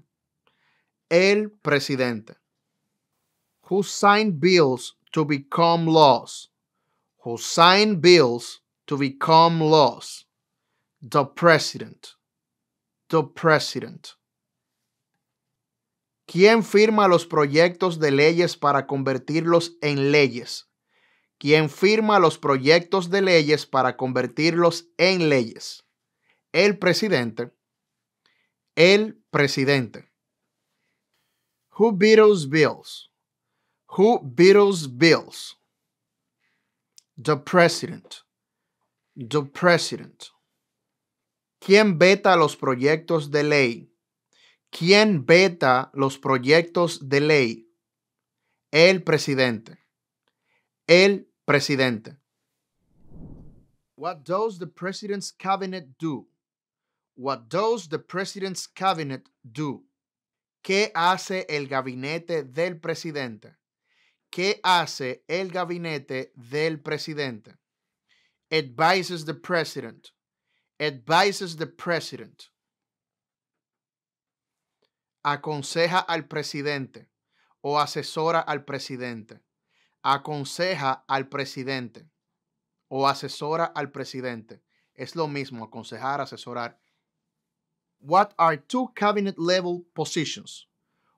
El presidente. Who signed bills to become laws. Who signed bills to become laws. The President. The President. ¿Quién firma los proyectos de leyes para convertirlos en leyes? ¿Quién firma los proyectos de leyes para convertirlos en leyes? El presidente. El presidente. Who Beatles Bills? Who Bills? The President. The President. ¿Quién veta los proyectos de ley? ¿Quién veta los proyectos de ley? El presidente. El presidente. What does the president's cabinet do? What does the president's cabinet do? ¿Qué hace el gabinete del presidente? ¿Qué hace el gabinete del presidente? Advises the president. Advises the president aconseja al presidente o asesora al presidente. Aconseja al presidente o asesora al presidente. Es lo mismo, aconsejar, asesorar. What are two cabinet level positions?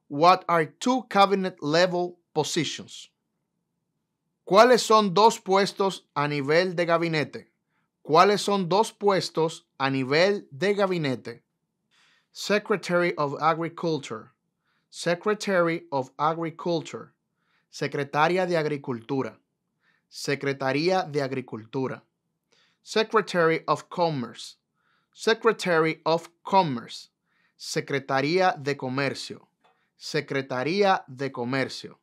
What are two cabinet level positions? ¿Cuáles son dos puestos a nivel de gabinete? ¿Cuáles son dos puestos a nivel de gabinete? Secretary of Agriculture, Secretary of Agriculture, Secretaria de Agricultura, Secretaría de Agricultura, Secretary of Commerce, Secretary of Commerce, Secretaría de Comercio, Secretaría de Comercio,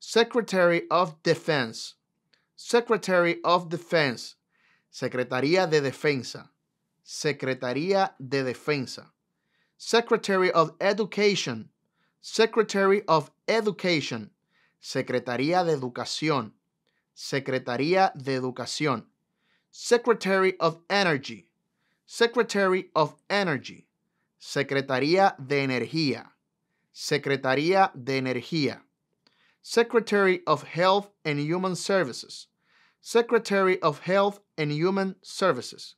Secretary of Defense, Secretary of Defense, Secretaría de Defensa, Secretaría de Defensa. Secretary of Education, Secretary of Education, Secretaría de Educación, Secretaría de Educación, Secretary of Energy, Secretary of Energy, Secretaría de Energía, Secretaría de Energía, Secretary of Health and Human Services, Secretary of Health and Human Services,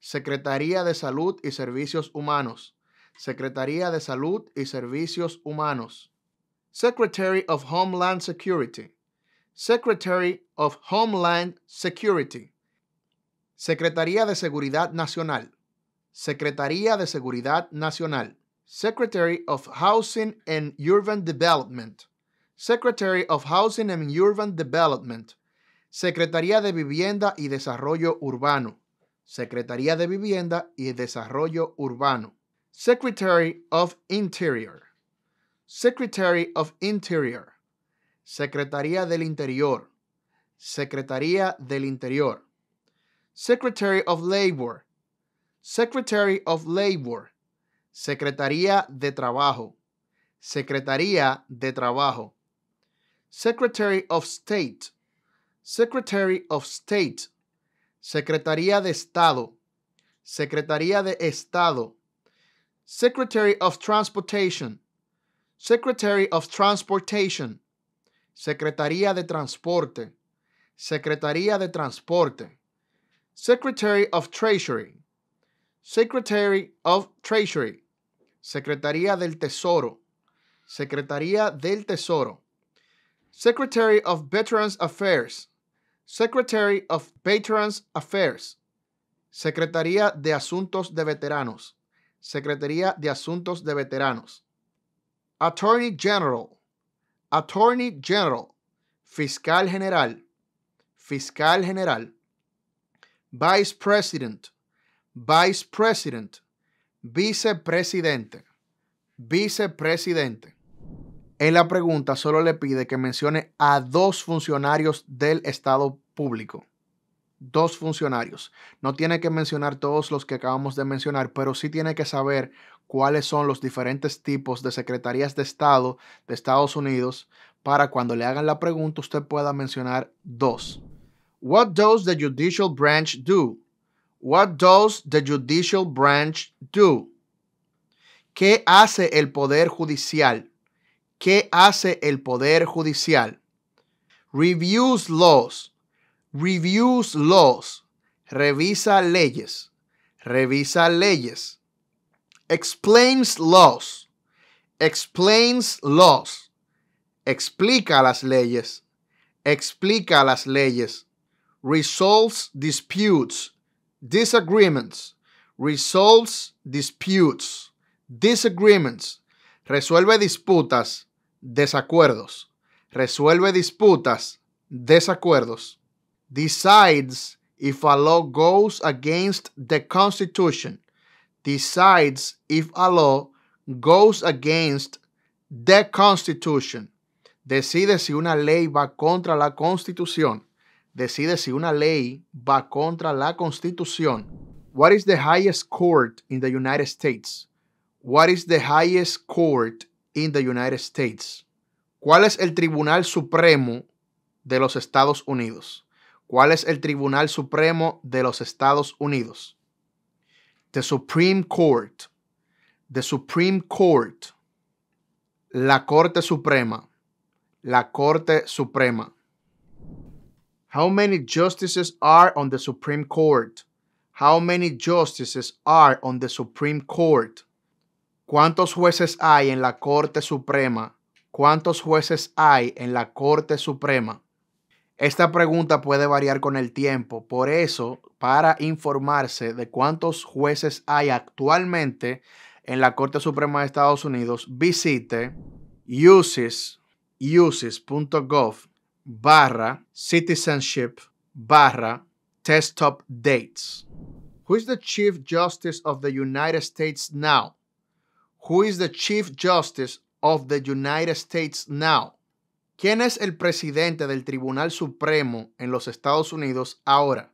Secretaría de Salud y Servicios Humanos, Secretaría de Salud y Servicios Humanos, Secretary of Homeland Security, Secretary of Homeland Security, Secretaría de Seguridad Nacional, Secretaría de Seguridad Nacional, Secretary of Housing and Urban Development, Secretary of Housing and Urban Development, Secretaría de Vivienda y Desarrollo Urbano, Secretaría de Vivienda y Desarrollo Urbano. Secretary of Interior. Secretary of Interior. Secretaría del Interior. Secretaría del Interior. Secretary of Labor. Secretary of Labor. Secretaría de Trabajo. Secretaría de Trabajo. Secretary of State. Secretary of State. Secretaría de Estado. Secretaría de Estado. Secretary of Transportation. Secretary of Transportation. Secretaría de Transporte. Secretaría de Transporte. Secretary of Treasury. Secretary of Treasury. Secretaría del Tesoro. Secretaría del Tesoro. Secretary of Veterans Affairs. Secretary of Veterans Affairs. Secretaría de Asuntos de Veteranos. Secretaría de Asuntos de Veteranos. Attorney General, Attorney General, Fiscal General, Fiscal General. Vice President, Vice President, Vicepresidente, Vicepresidente. En la pregunta solo le pide que mencione a dos funcionarios del Estado público dos funcionarios. No tiene que mencionar todos los que acabamos de mencionar, pero sí tiene que saber cuáles son los diferentes tipos de secretarías de Estado de Estados Unidos para cuando le hagan la pregunta usted pueda mencionar dos. What does the judicial branch do? What does the judicial branch do? ¿Qué hace el poder judicial? ¿Qué hace el poder judicial? Reviews laws. Reviews laws. Revisa leyes. Revisa leyes. Explains laws. Explains laws. Explica las leyes. Explica las leyes. Resolves disputes. Disagreements. Resolves disputes. Disagreements. Resuelve disputas. Desacuerdos. Resuelve disputas. Desacuerdos decides if a law goes against the Constitution, decides if a law goes against the Constitution, decide si una ley va contra la Constitución, decide si una ley va contra la Constitución. What is the highest court in the United States? What is the highest court in the United States? ¿Cuál es el Tribunal Supremo de los Estados Unidos? ¿Cuál es el Tribunal Supremo de los Estados Unidos? The Supreme Court. The Supreme Court. La Corte Suprema. La Corte Suprema. How many justices are on the Supreme Court? How many justices are on the Supreme Court? ¿Cuántos jueces hay en la Corte Suprema? ¿Cuántos jueces hay en la Corte Suprema? Esta pregunta puede variar con el tiempo, por eso, para informarse de cuántos jueces hay actualmente en la Corte Suprema de Estados Unidos, visite uses, uses.gov barra citizenship barra test dates. Who is the Chief Justice of the United States now? Who is the Chief Justice of the United States now? ¿Quién es el presidente del Tribunal Supremo en los Estados Unidos ahora?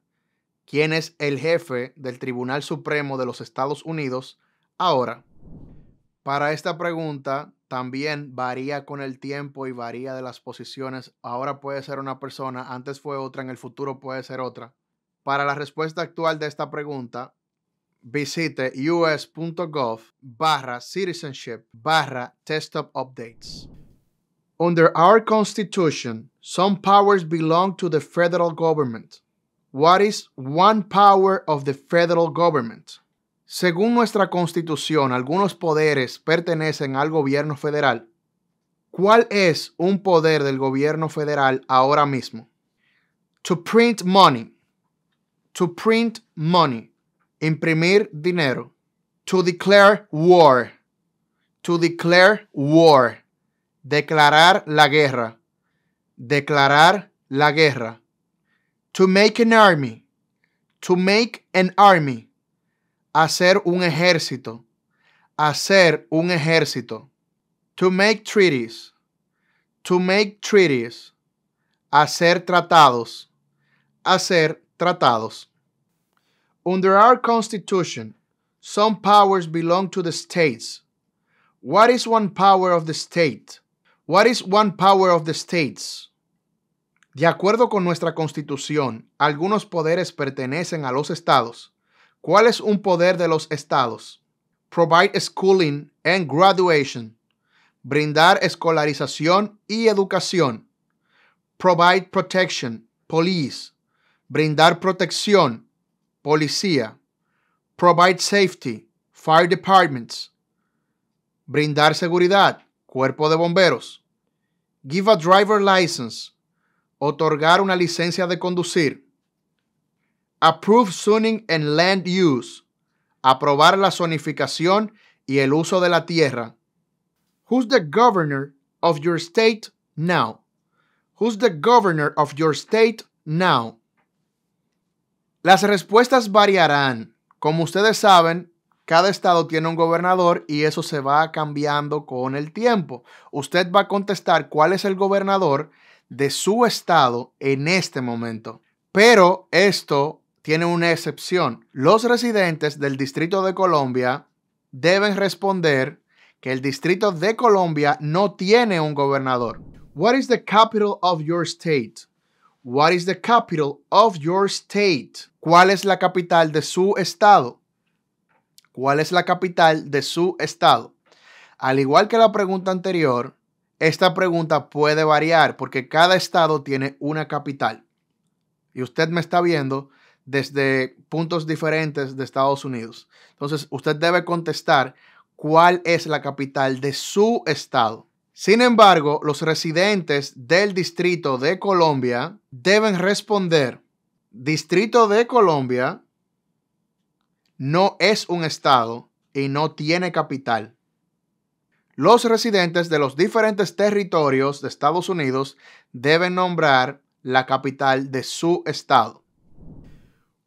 ¿Quién es el jefe del Tribunal Supremo de los Estados Unidos ahora? Para esta pregunta también varía con el tiempo y varía de las posiciones. Ahora puede ser una persona, antes fue otra, en el futuro puede ser otra. Para la respuesta actual de esta pregunta, visite us.gov barra citizenship barra desktop updates. Under our Constitution, some powers belong to the federal government. What is one power of the federal government? Según nuestra Constitución, algunos poderes pertenecen al gobierno federal. ¿Cuál es un poder del gobierno federal ahora mismo? To print money. To print money. Imprimir dinero. To declare war. To declare war Declarar la guerra. Declarar la guerra. To make an army. To make an army. Hacer un ejército. Hacer un ejército. To make treaties. To make treaties. Hacer tratados. Hacer tratados. Under our Constitution, some powers belong to the states. What is one power of the state? What is one power of the states? De acuerdo con nuestra Constitución, algunos poderes pertenecen a los estados. ¿Cuál es un poder de los estados? Provide schooling and graduation. Brindar escolarización y educación. Provide protection, police. Brindar protección, policía. Provide safety, fire departments. Brindar seguridad, Cuerpo de Bomberos. Give a driver license. Otorgar una licencia de conducir. Approve zoning and land use. Aprobar la zonificación y el uso de la tierra. Who's the governor of your state now? Who's the governor of your state now? Las respuestas variarán. Como ustedes saben, cada estado tiene un gobernador y eso se va cambiando con el tiempo. Usted va a contestar cuál es el gobernador de su estado en este momento. Pero esto tiene una excepción. Los residentes del Distrito de Colombia deben responder que el Distrito de Colombia no tiene un gobernador. What is the capital of your state? What is the capital of your state? ¿Cuál es la capital de su estado? cuál es la capital de su estado. Al igual que la pregunta anterior, esta pregunta puede variar porque cada estado tiene una capital. Y usted me está viendo desde puntos diferentes de Estados Unidos. Entonces, usted debe contestar cuál es la capital de su estado. Sin embargo, los residentes del Distrito de Colombia deben responder Distrito de Colombia no es un estado y no tiene capital. Los residentes de los diferentes territorios de Estados Unidos deben nombrar la capital de su estado.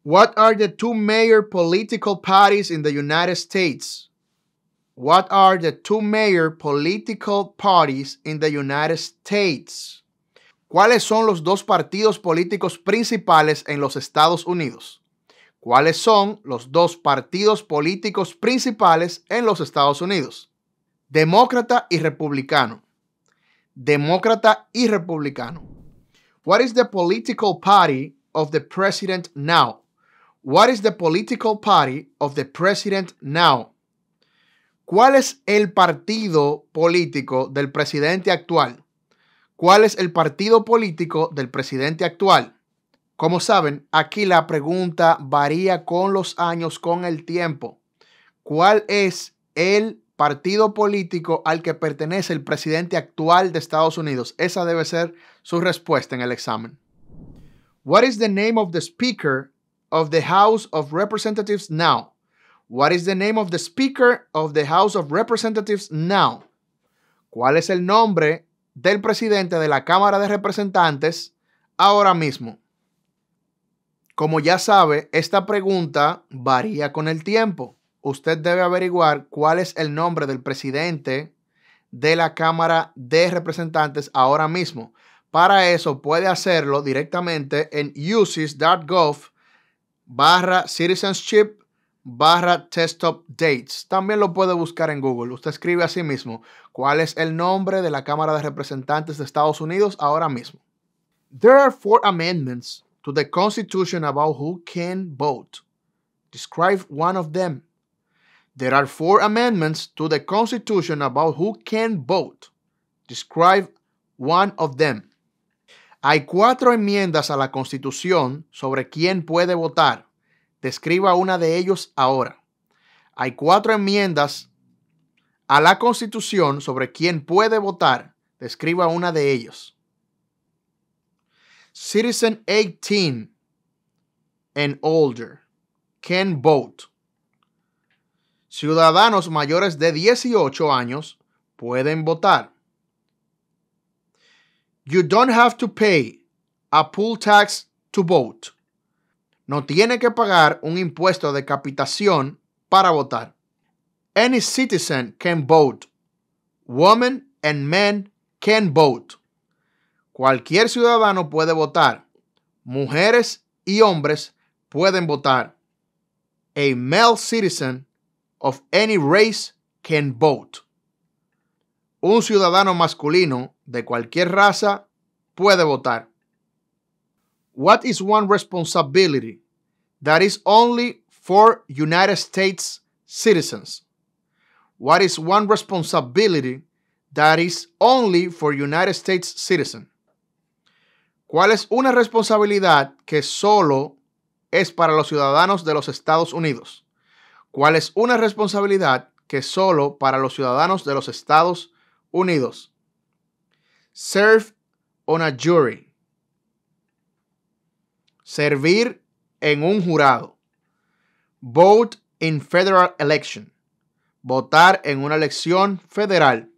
What are the two major political parties in the United States? What are the two major political parties in the United States? ¿Cuáles son los dos partidos políticos principales en los Estados Unidos? cuáles son los dos partidos políticos principales en los Estados Unidos, demócrata y republicano. Demócrata y republicano. What is the political party of the president now? What is the political party of the president now? ¿Cuál es el partido político del presidente actual? ¿Cuál es el partido político del presidente actual? Como saben, aquí la pregunta varía con los años, con el tiempo. ¿Cuál es el partido político al que pertenece el presidente actual de Estados Unidos? Esa debe ser su respuesta en el examen. What is the name of the speaker of the House of Representatives now? What is the name of the speaker of the House of Representatives now? ¿Cuál es el nombre del presidente de la Cámara de Representantes ahora mismo? Como ya sabe, esta pregunta varía con el tiempo. Usted debe averiguar cuál es el nombre del presidente de la Cámara de Representantes ahora mismo. Para eso puede hacerlo directamente en uses.gov barra citizenship barra test dates. También lo puede buscar en Google. Usted escribe así mismo cuál es el nombre de la Cámara de Representantes de Estados Unidos ahora mismo. There are four amendments to the Constitution about who can vote. Describe one of them. There are four amendments to the Constitution about who can vote. Describe one of them. Hay cuatro enmiendas a la Constitución sobre quién puede votar. Describa una de ellos ahora. Hay cuatro enmiendas a la Constitución sobre quién puede votar. Describa una de ellos. Citizen 18 and older can vote. Ciudadanos mayores de 18 años pueden votar. You don't have to pay a poll tax to vote. No tiene que pagar un impuesto de capitación para votar. Any citizen can vote. Women and men can vote cualquier ciudadano puede votar. Mujeres y hombres pueden votar. A male citizen of any race can vote. Un ciudadano masculino de cualquier raza puede votar. What is one responsibility that is only for United States citizens? What is one responsibility that is only for United States citizens? ¿Cuál es una responsabilidad que solo es para los ciudadanos de los Estados Unidos? ¿Cuál es una responsabilidad que solo para los ciudadanos de los Estados Unidos? Serve on a jury. Servir en un jurado. Vote in federal election. Votar en una elección federal.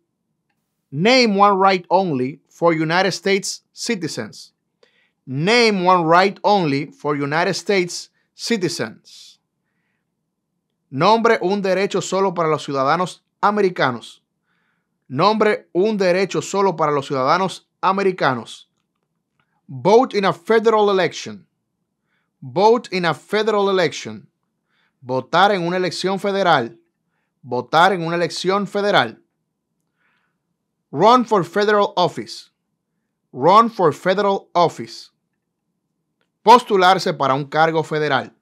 Name one right only for United States citizens. Name one right only for United States citizens. Nombre un derecho solo para los ciudadanos americanos. Nombre un derecho solo para los ciudadanos americanos. Vote in a federal election. Vote in a federal election. Votar en una elección federal. Votar en una elección federal. Run for federal office. Run for Federal Office. Postularse para un cargo federal.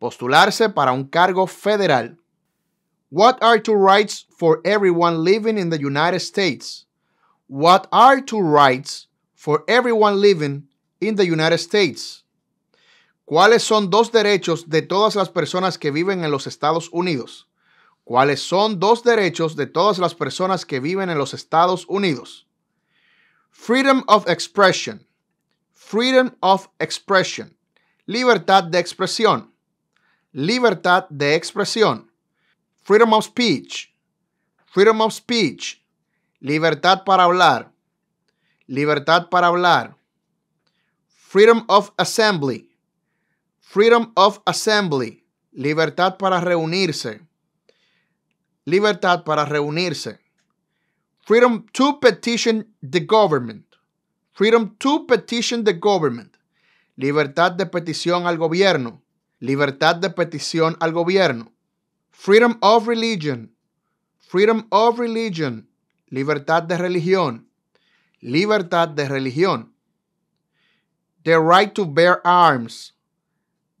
Postularse para un cargo federal. What are two rights for everyone living in the United States? What are two rights for everyone living in the United States? ¿Cuáles son dos derechos de todas las personas que viven en los Estados Unidos? ¿Cuáles son dos derechos de todas las personas que viven en los Estados Unidos? Freedom of expression. Freedom of expression. Libertad de expresión. Libertad de expresión. Freedom of speech. Freedom of speech. Libertad para hablar. Libertad para hablar. Freedom of assembly. Freedom of assembly. Libertad para reunirse. Libertad para reunirse. Freedom to petition the government. Freedom to petition the government. Libertad de petición al gobierno. Libertad de petición al gobierno. Freedom of religion. Freedom of religion. Libertad de religión. Libertad de religión. The right to bear arms.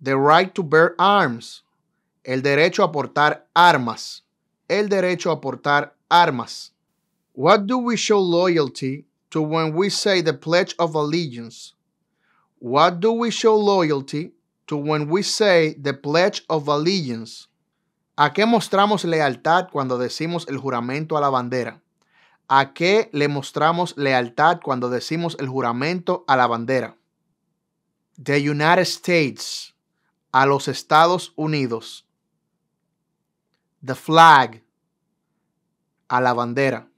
The right to bear arms. El derecho a portar armas. El derecho a portar armas. What do we show loyalty to when we say the Pledge of Allegiance? What do we show loyalty to when we say the Pledge of Allegiance? ¿A qué mostramos lealtad cuando decimos el juramento a la bandera? ¿A qué le mostramos lealtad cuando decimos el juramento a la bandera? The United States, a los Estados Unidos. The flag, a la bandera.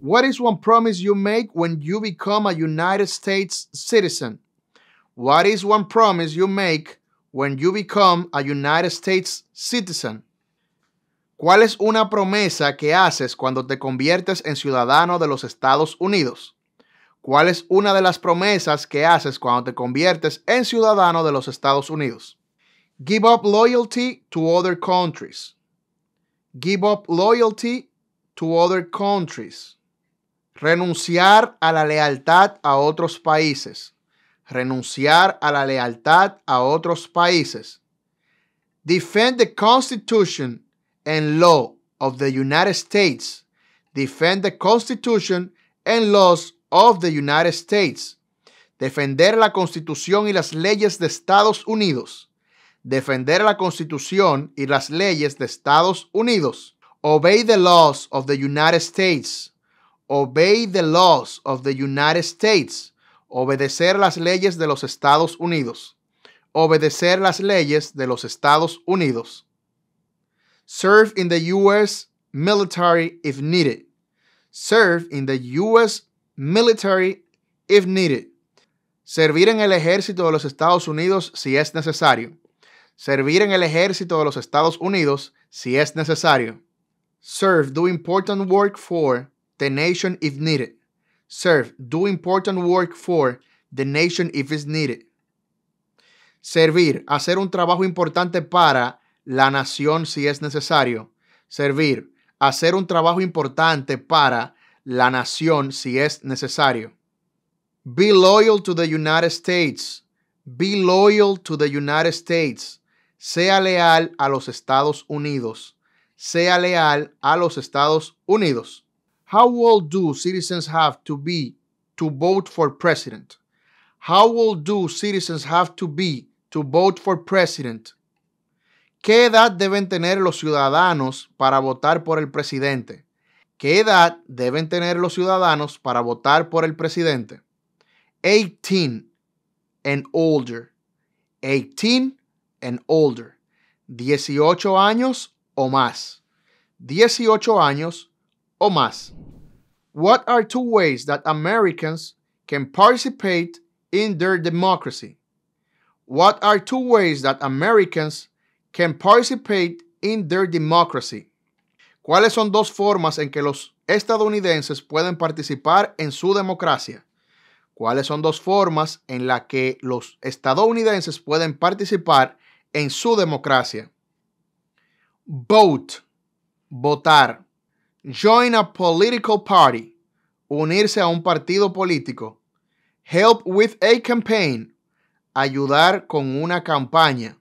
What is one promise you make when you become a United States citizen? What is one promise you make when you become a United States citizen? ¿Cuál es una promesa que haces cuando te conviertes en ciudadano de los Estados Unidos? ¿Cuál es una de las promesas que haces cuando te conviertes en ciudadano de los Estados Unidos? Give up loyalty to other countries. Give up loyalty to other countries. Renunciar a la lealtad a otros países. Renunciar a la lealtad a otros países. Defend the Constitution and law of the United States. Defend the Constitution and laws of the United States. Defender la Constitución y las leyes de Estados Unidos. Defender la Constitución y las leyes de Estados Unidos. Obey the laws of the United States. Obey the laws of the United States. Obedecer las leyes de los Estados Unidos. Obedecer las leyes de los Estados Unidos. Serve in the U.S. military if needed. Serve in the U.S. military if needed. Servir en el ejército de los Estados Unidos si es necesario. Servir en el ejército de los Estados Unidos si es necesario. Serve, do important work for, the nation if needed. Serve, do important work for the nation if it's needed. Servir, hacer un trabajo importante para la nación si es necesario. Servir, hacer un trabajo importante para la nación si es necesario. Be loyal to the United States. Be loyal to the United States. Sea leal a los Estados Unidos. Sea leal a los Estados Unidos. How old do citizens have to be to vote for president? How old do citizens have to be to vote for president? ¿Qué edad deben tener los ciudadanos para votar por el presidente? ¿Qué edad deben tener los ciudadanos para votar por el presidente? 18 and older. 18 and older. 18 años o más. 18 años o más. What are two ways that Americans can participate in their democracy? What are two ways that Americans can participate in their democracy? ¿Cuáles son dos formas en que los estadounidenses pueden participar en su democracia? ¿Cuáles son dos formas en la que los estadounidenses pueden participar en su democracia? Vote, votar. Join a political party. Unirse a un partido político. Help with a campaign. Ayudar con una campaña.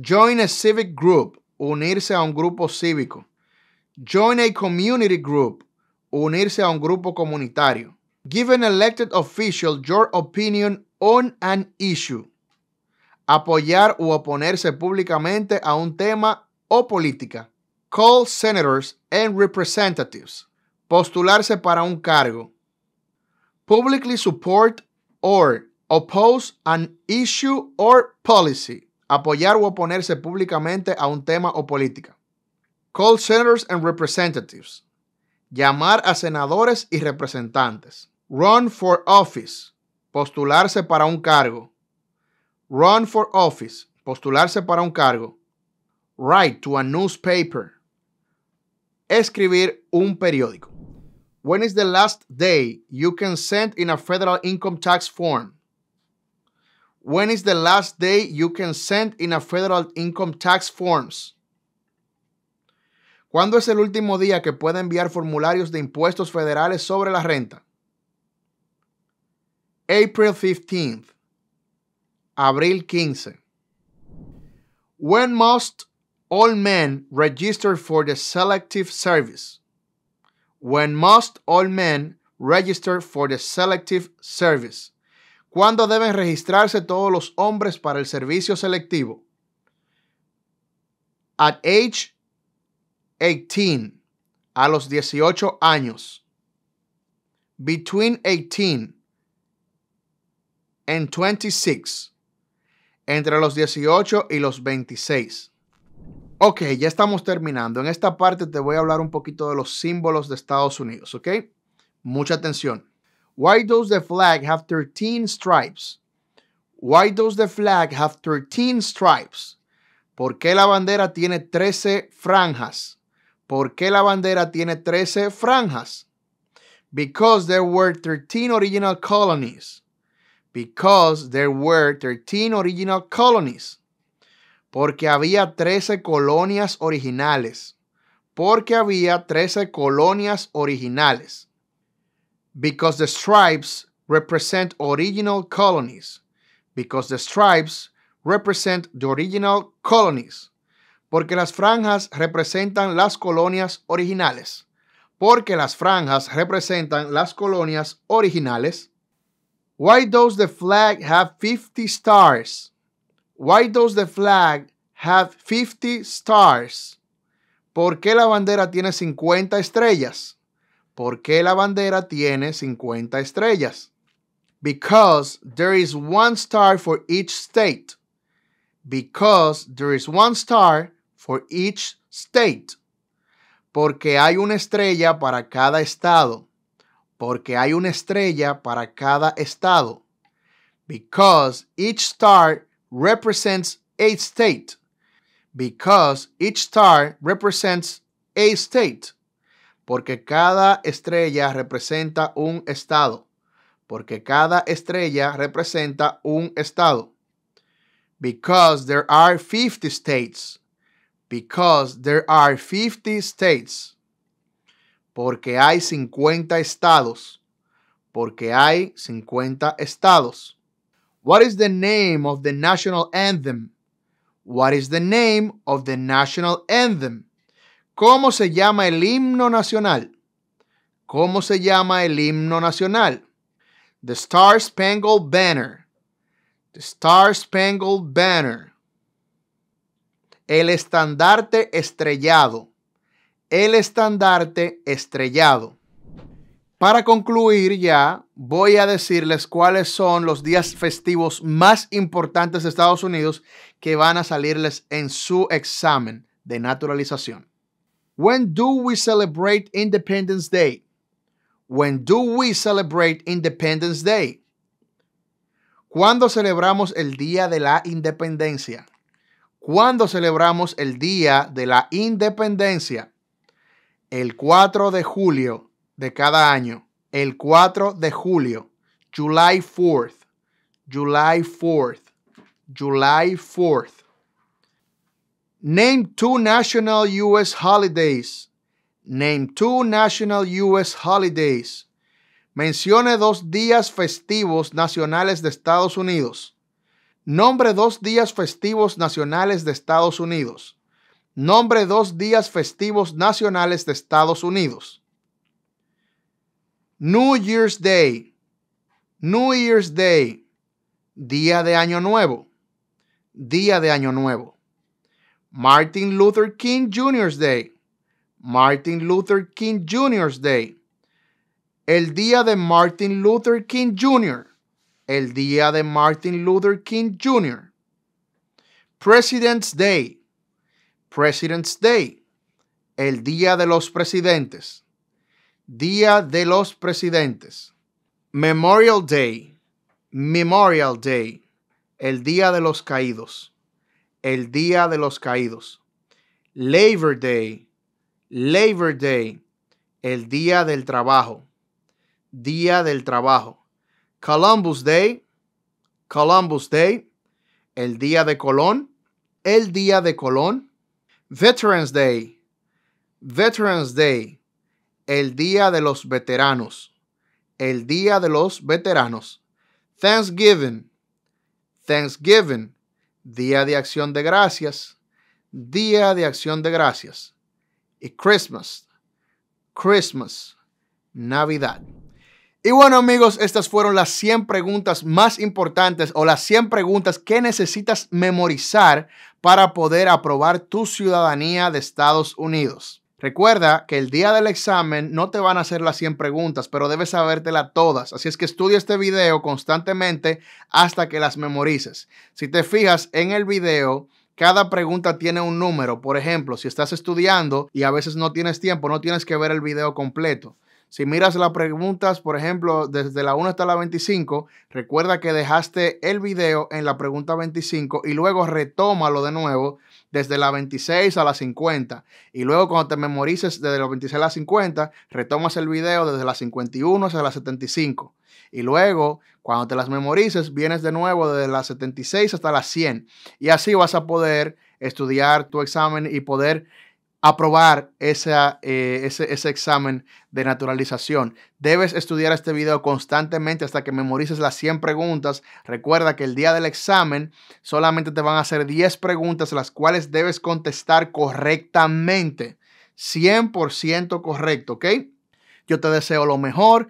Join a civic group. Unirse a un grupo cívico. Join a community group. Unirse a un grupo comunitario. Give an elected official your opinion on an issue. Apoyar u oponerse públicamente a un tema o política call senators and representatives, postularse para un cargo, publicly support or oppose an issue or policy, apoyar o oponerse públicamente a un tema o política. Call senators and representatives, llamar a senadores y representantes. Run for office, postularse para un cargo. Run for office, postularse para un cargo. Write to a newspaper, escribir un periódico. When is the last day you can send in a federal income tax form? When is the last day you can send in a federal income tax forms? ¿Cuándo es el último día que puede enviar formularios de impuestos federales sobre la renta? April 15th. Abril 15. When must all men register for the selective service. When must all men register for the selective service? ¿Cuándo deben registrarse todos los hombres para el servicio selectivo? At age 18, a los 18 años. Between 18 and 26, entre los 18 y los 26. Ok, ya estamos terminando. En esta parte te voy a hablar un poquito de los símbolos de Estados Unidos, ¿ok? Mucha atención. Why does the flag have 13 stripes? Why does the flag have 13 stripes? ¿Por qué la bandera tiene 13 franjas? ¿Por qué la bandera tiene 13 franjas? Because there were 13 original colonies. Because there were 13 original colonies porque había trece colonias originales, porque había trece colonias originales. Because the stripes represent original colonies, because the stripes represent the original colonies, porque las franjas representan las colonias originales, porque las franjas representan las colonias originales. Why does the flag have 50 stars? Why does the flag have 50 stars? ¿Por qué la bandera tiene 50 estrellas? ¿Por qué la bandera tiene 50 estrellas? Because there is one star for each state. Because there is one star for each state. Porque hay una estrella para cada estado. Porque hay una estrella para cada estado. Because each star represents a state because each star represents a state. Porque cada estrella representa un estado. Porque cada estrella representa un estado. Because there are 50 states. Because there are 50 states. Porque hay 50 estados. Porque hay 50 estados. What is the name of the national anthem? What is the name of the national anthem? ¿Cómo se llama el himno nacional? ¿Cómo se llama el himno nacional? The Star Spangled Banner. The Star Spangled Banner. El estandarte estrellado. El estandarte estrellado. Para concluir ya, voy a decirles cuáles son los días festivos más importantes de Estados Unidos que van a salirles en su examen de naturalización. When do we celebrate Independence Day? When do we celebrate Independence Day? ¿Cuándo celebramos el Día de la Independencia? ¿Cuándo celebramos el Día de la Independencia? El 4 de julio de cada año, el 4 de julio, July 4th, July 4th, July 4th. Name two national U.S. holidays. Name two national U.S. holidays. Mencione dos días festivos nacionales de Estados Unidos. Nombre dos días festivos nacionales de Estados Unidos. Nombre dos días festivos nacionales de Estados Unidos. New Year's Day. New Year's Day. Día de Año Nuevo. Día de Año Nuevo. Martin Luther King Jr.'s Day. Martin Luther King Jr.'s Day. El día de Martin Luther King Jr. El día de Martin Luther King Jr. President's Day. President's Day. El día de los presidentes. Día de los Presidentes, Memorial Day, Memorial Day, el Día de los Caídos, el Día de los Caídos, Labor Day, Labor Day, el Día del Trabajo, Día del Trabajo, Columbus Day, Columbus Day, el Día de Colón, el Día de Colón, Veterans Day, Veterans Day, el Día de los Veteranos. El Día de los Veteranos. Thanksgiving. Thanksgiving. Día de Acción de Gracias. Día de Acción de Gracias. Y Christmas. Christmas. Navidad. Y bueno amigos, estas fueron las 100 preguntas más importantes o las 100 preguntas que necesitas memorizar para poder aprobar tu ciudadanía de Estados Unidos. Recuerda que el día del examen no te van a hacer las 100 preguntas, pero debes sabértelas todas. Así es que estudia este video constantemente hasta que las memorices. Si te fijas en el video, cada pregunta tiene un número. Por ejemplo, si estás estudiando y a veces no tienes tiempo, no tienes que ver el video completo. Si miras las preguntas, por ejemplo, desde la 1 hasta la 25, recuerda que dejaste el video en la pregunta 25 y luego retómalo de nuevo desde la 26 a la 50. Y luego cuando te memorices desde la 26 a la 50, retomas el video desde la 51 hasta la 75. Y luego, cuando te las memorices, vienes de nuevo desde la 76 hasta la 100. Y así vas a poder estudiar tu examen y poder aprobar eh, ese, ese, examen de naturalización. Debes estudiar este video constantemente hasta que memorices las 100 preguntas. Recuerda que el día del examen solamente te van a hacer 10 preguntas, las cuales debes contestar correctamente. 100% correcto, ¿ok? Yo te deseo lo mejor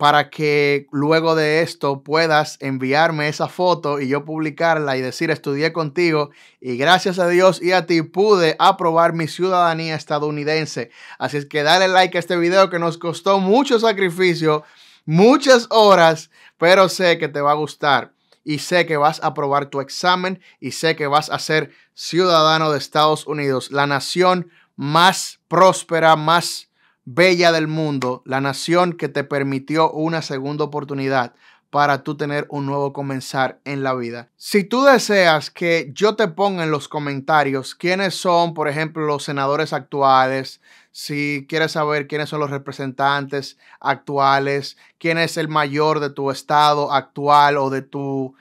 para que luego de esto puedas enviarme esa foto y yo publicarla y decir estudié contigo y gracias a Dios y a ti pude aprobar mi ciudadanía estadounidense. Así es que dale like a este video que nos costó mucho sacrificio, muchas horas, pero sé que te va a gustar y sé que vas a aprobar tu examen y sé que vas a ser ciudadano de Estados Unidos, la nación más próspera, más bella del mundo, la nación que te permitió una segunda oportunidad para tú tener un nuevo comenzar en la vida. Si tú deseas que yo te ponga en los comentarios quiénes son, por ejemplo, los senadores actuales, si quieres saber quiénes son los representantes actuales, quién es el mayor de tu estado actual o de tu,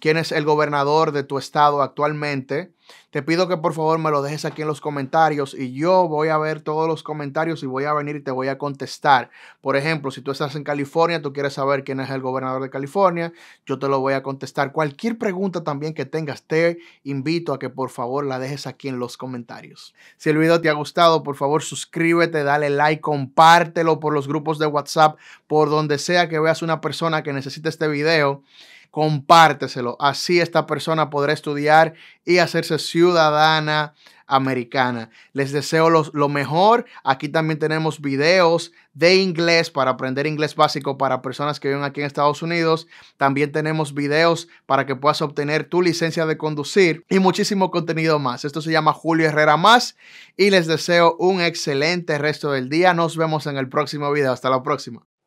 quién es el gobernador de tu estado actualmente, te pido que por favor me lo dejes aquí en los comentarios y yo voy a ver todos los comentarios y voy a venir y te voy a contestar. Por ejemplo, si tú estás en California, tú quieres saber quién es el gobernador de California, yo te lo voy a contestar. Cualquier pregunta también que tengas, te invito a que por favor la dejes aquí en los comentarios. Si el video te ha gustado, por favor suscríbete, dale like, compártelo por los grupos de WhatsApp, por donde sea que veas una persona que necesite este video compárteselo. Así esta persona podrá estudiar y hacerse ciudadana americana. Les deseo lo mejor. Aquí también tenemos videos de inglés para aprender inglés básico para personas que viven aquí en Estados Unidos. También tenemos videos para que puedas obtener tu licencia de conducir y muchísimo contenido más. Esto se llama Julio Herrera Más y les deseo un excelente resto del día. Nos vemos en el próximo video. Hasta la próxima.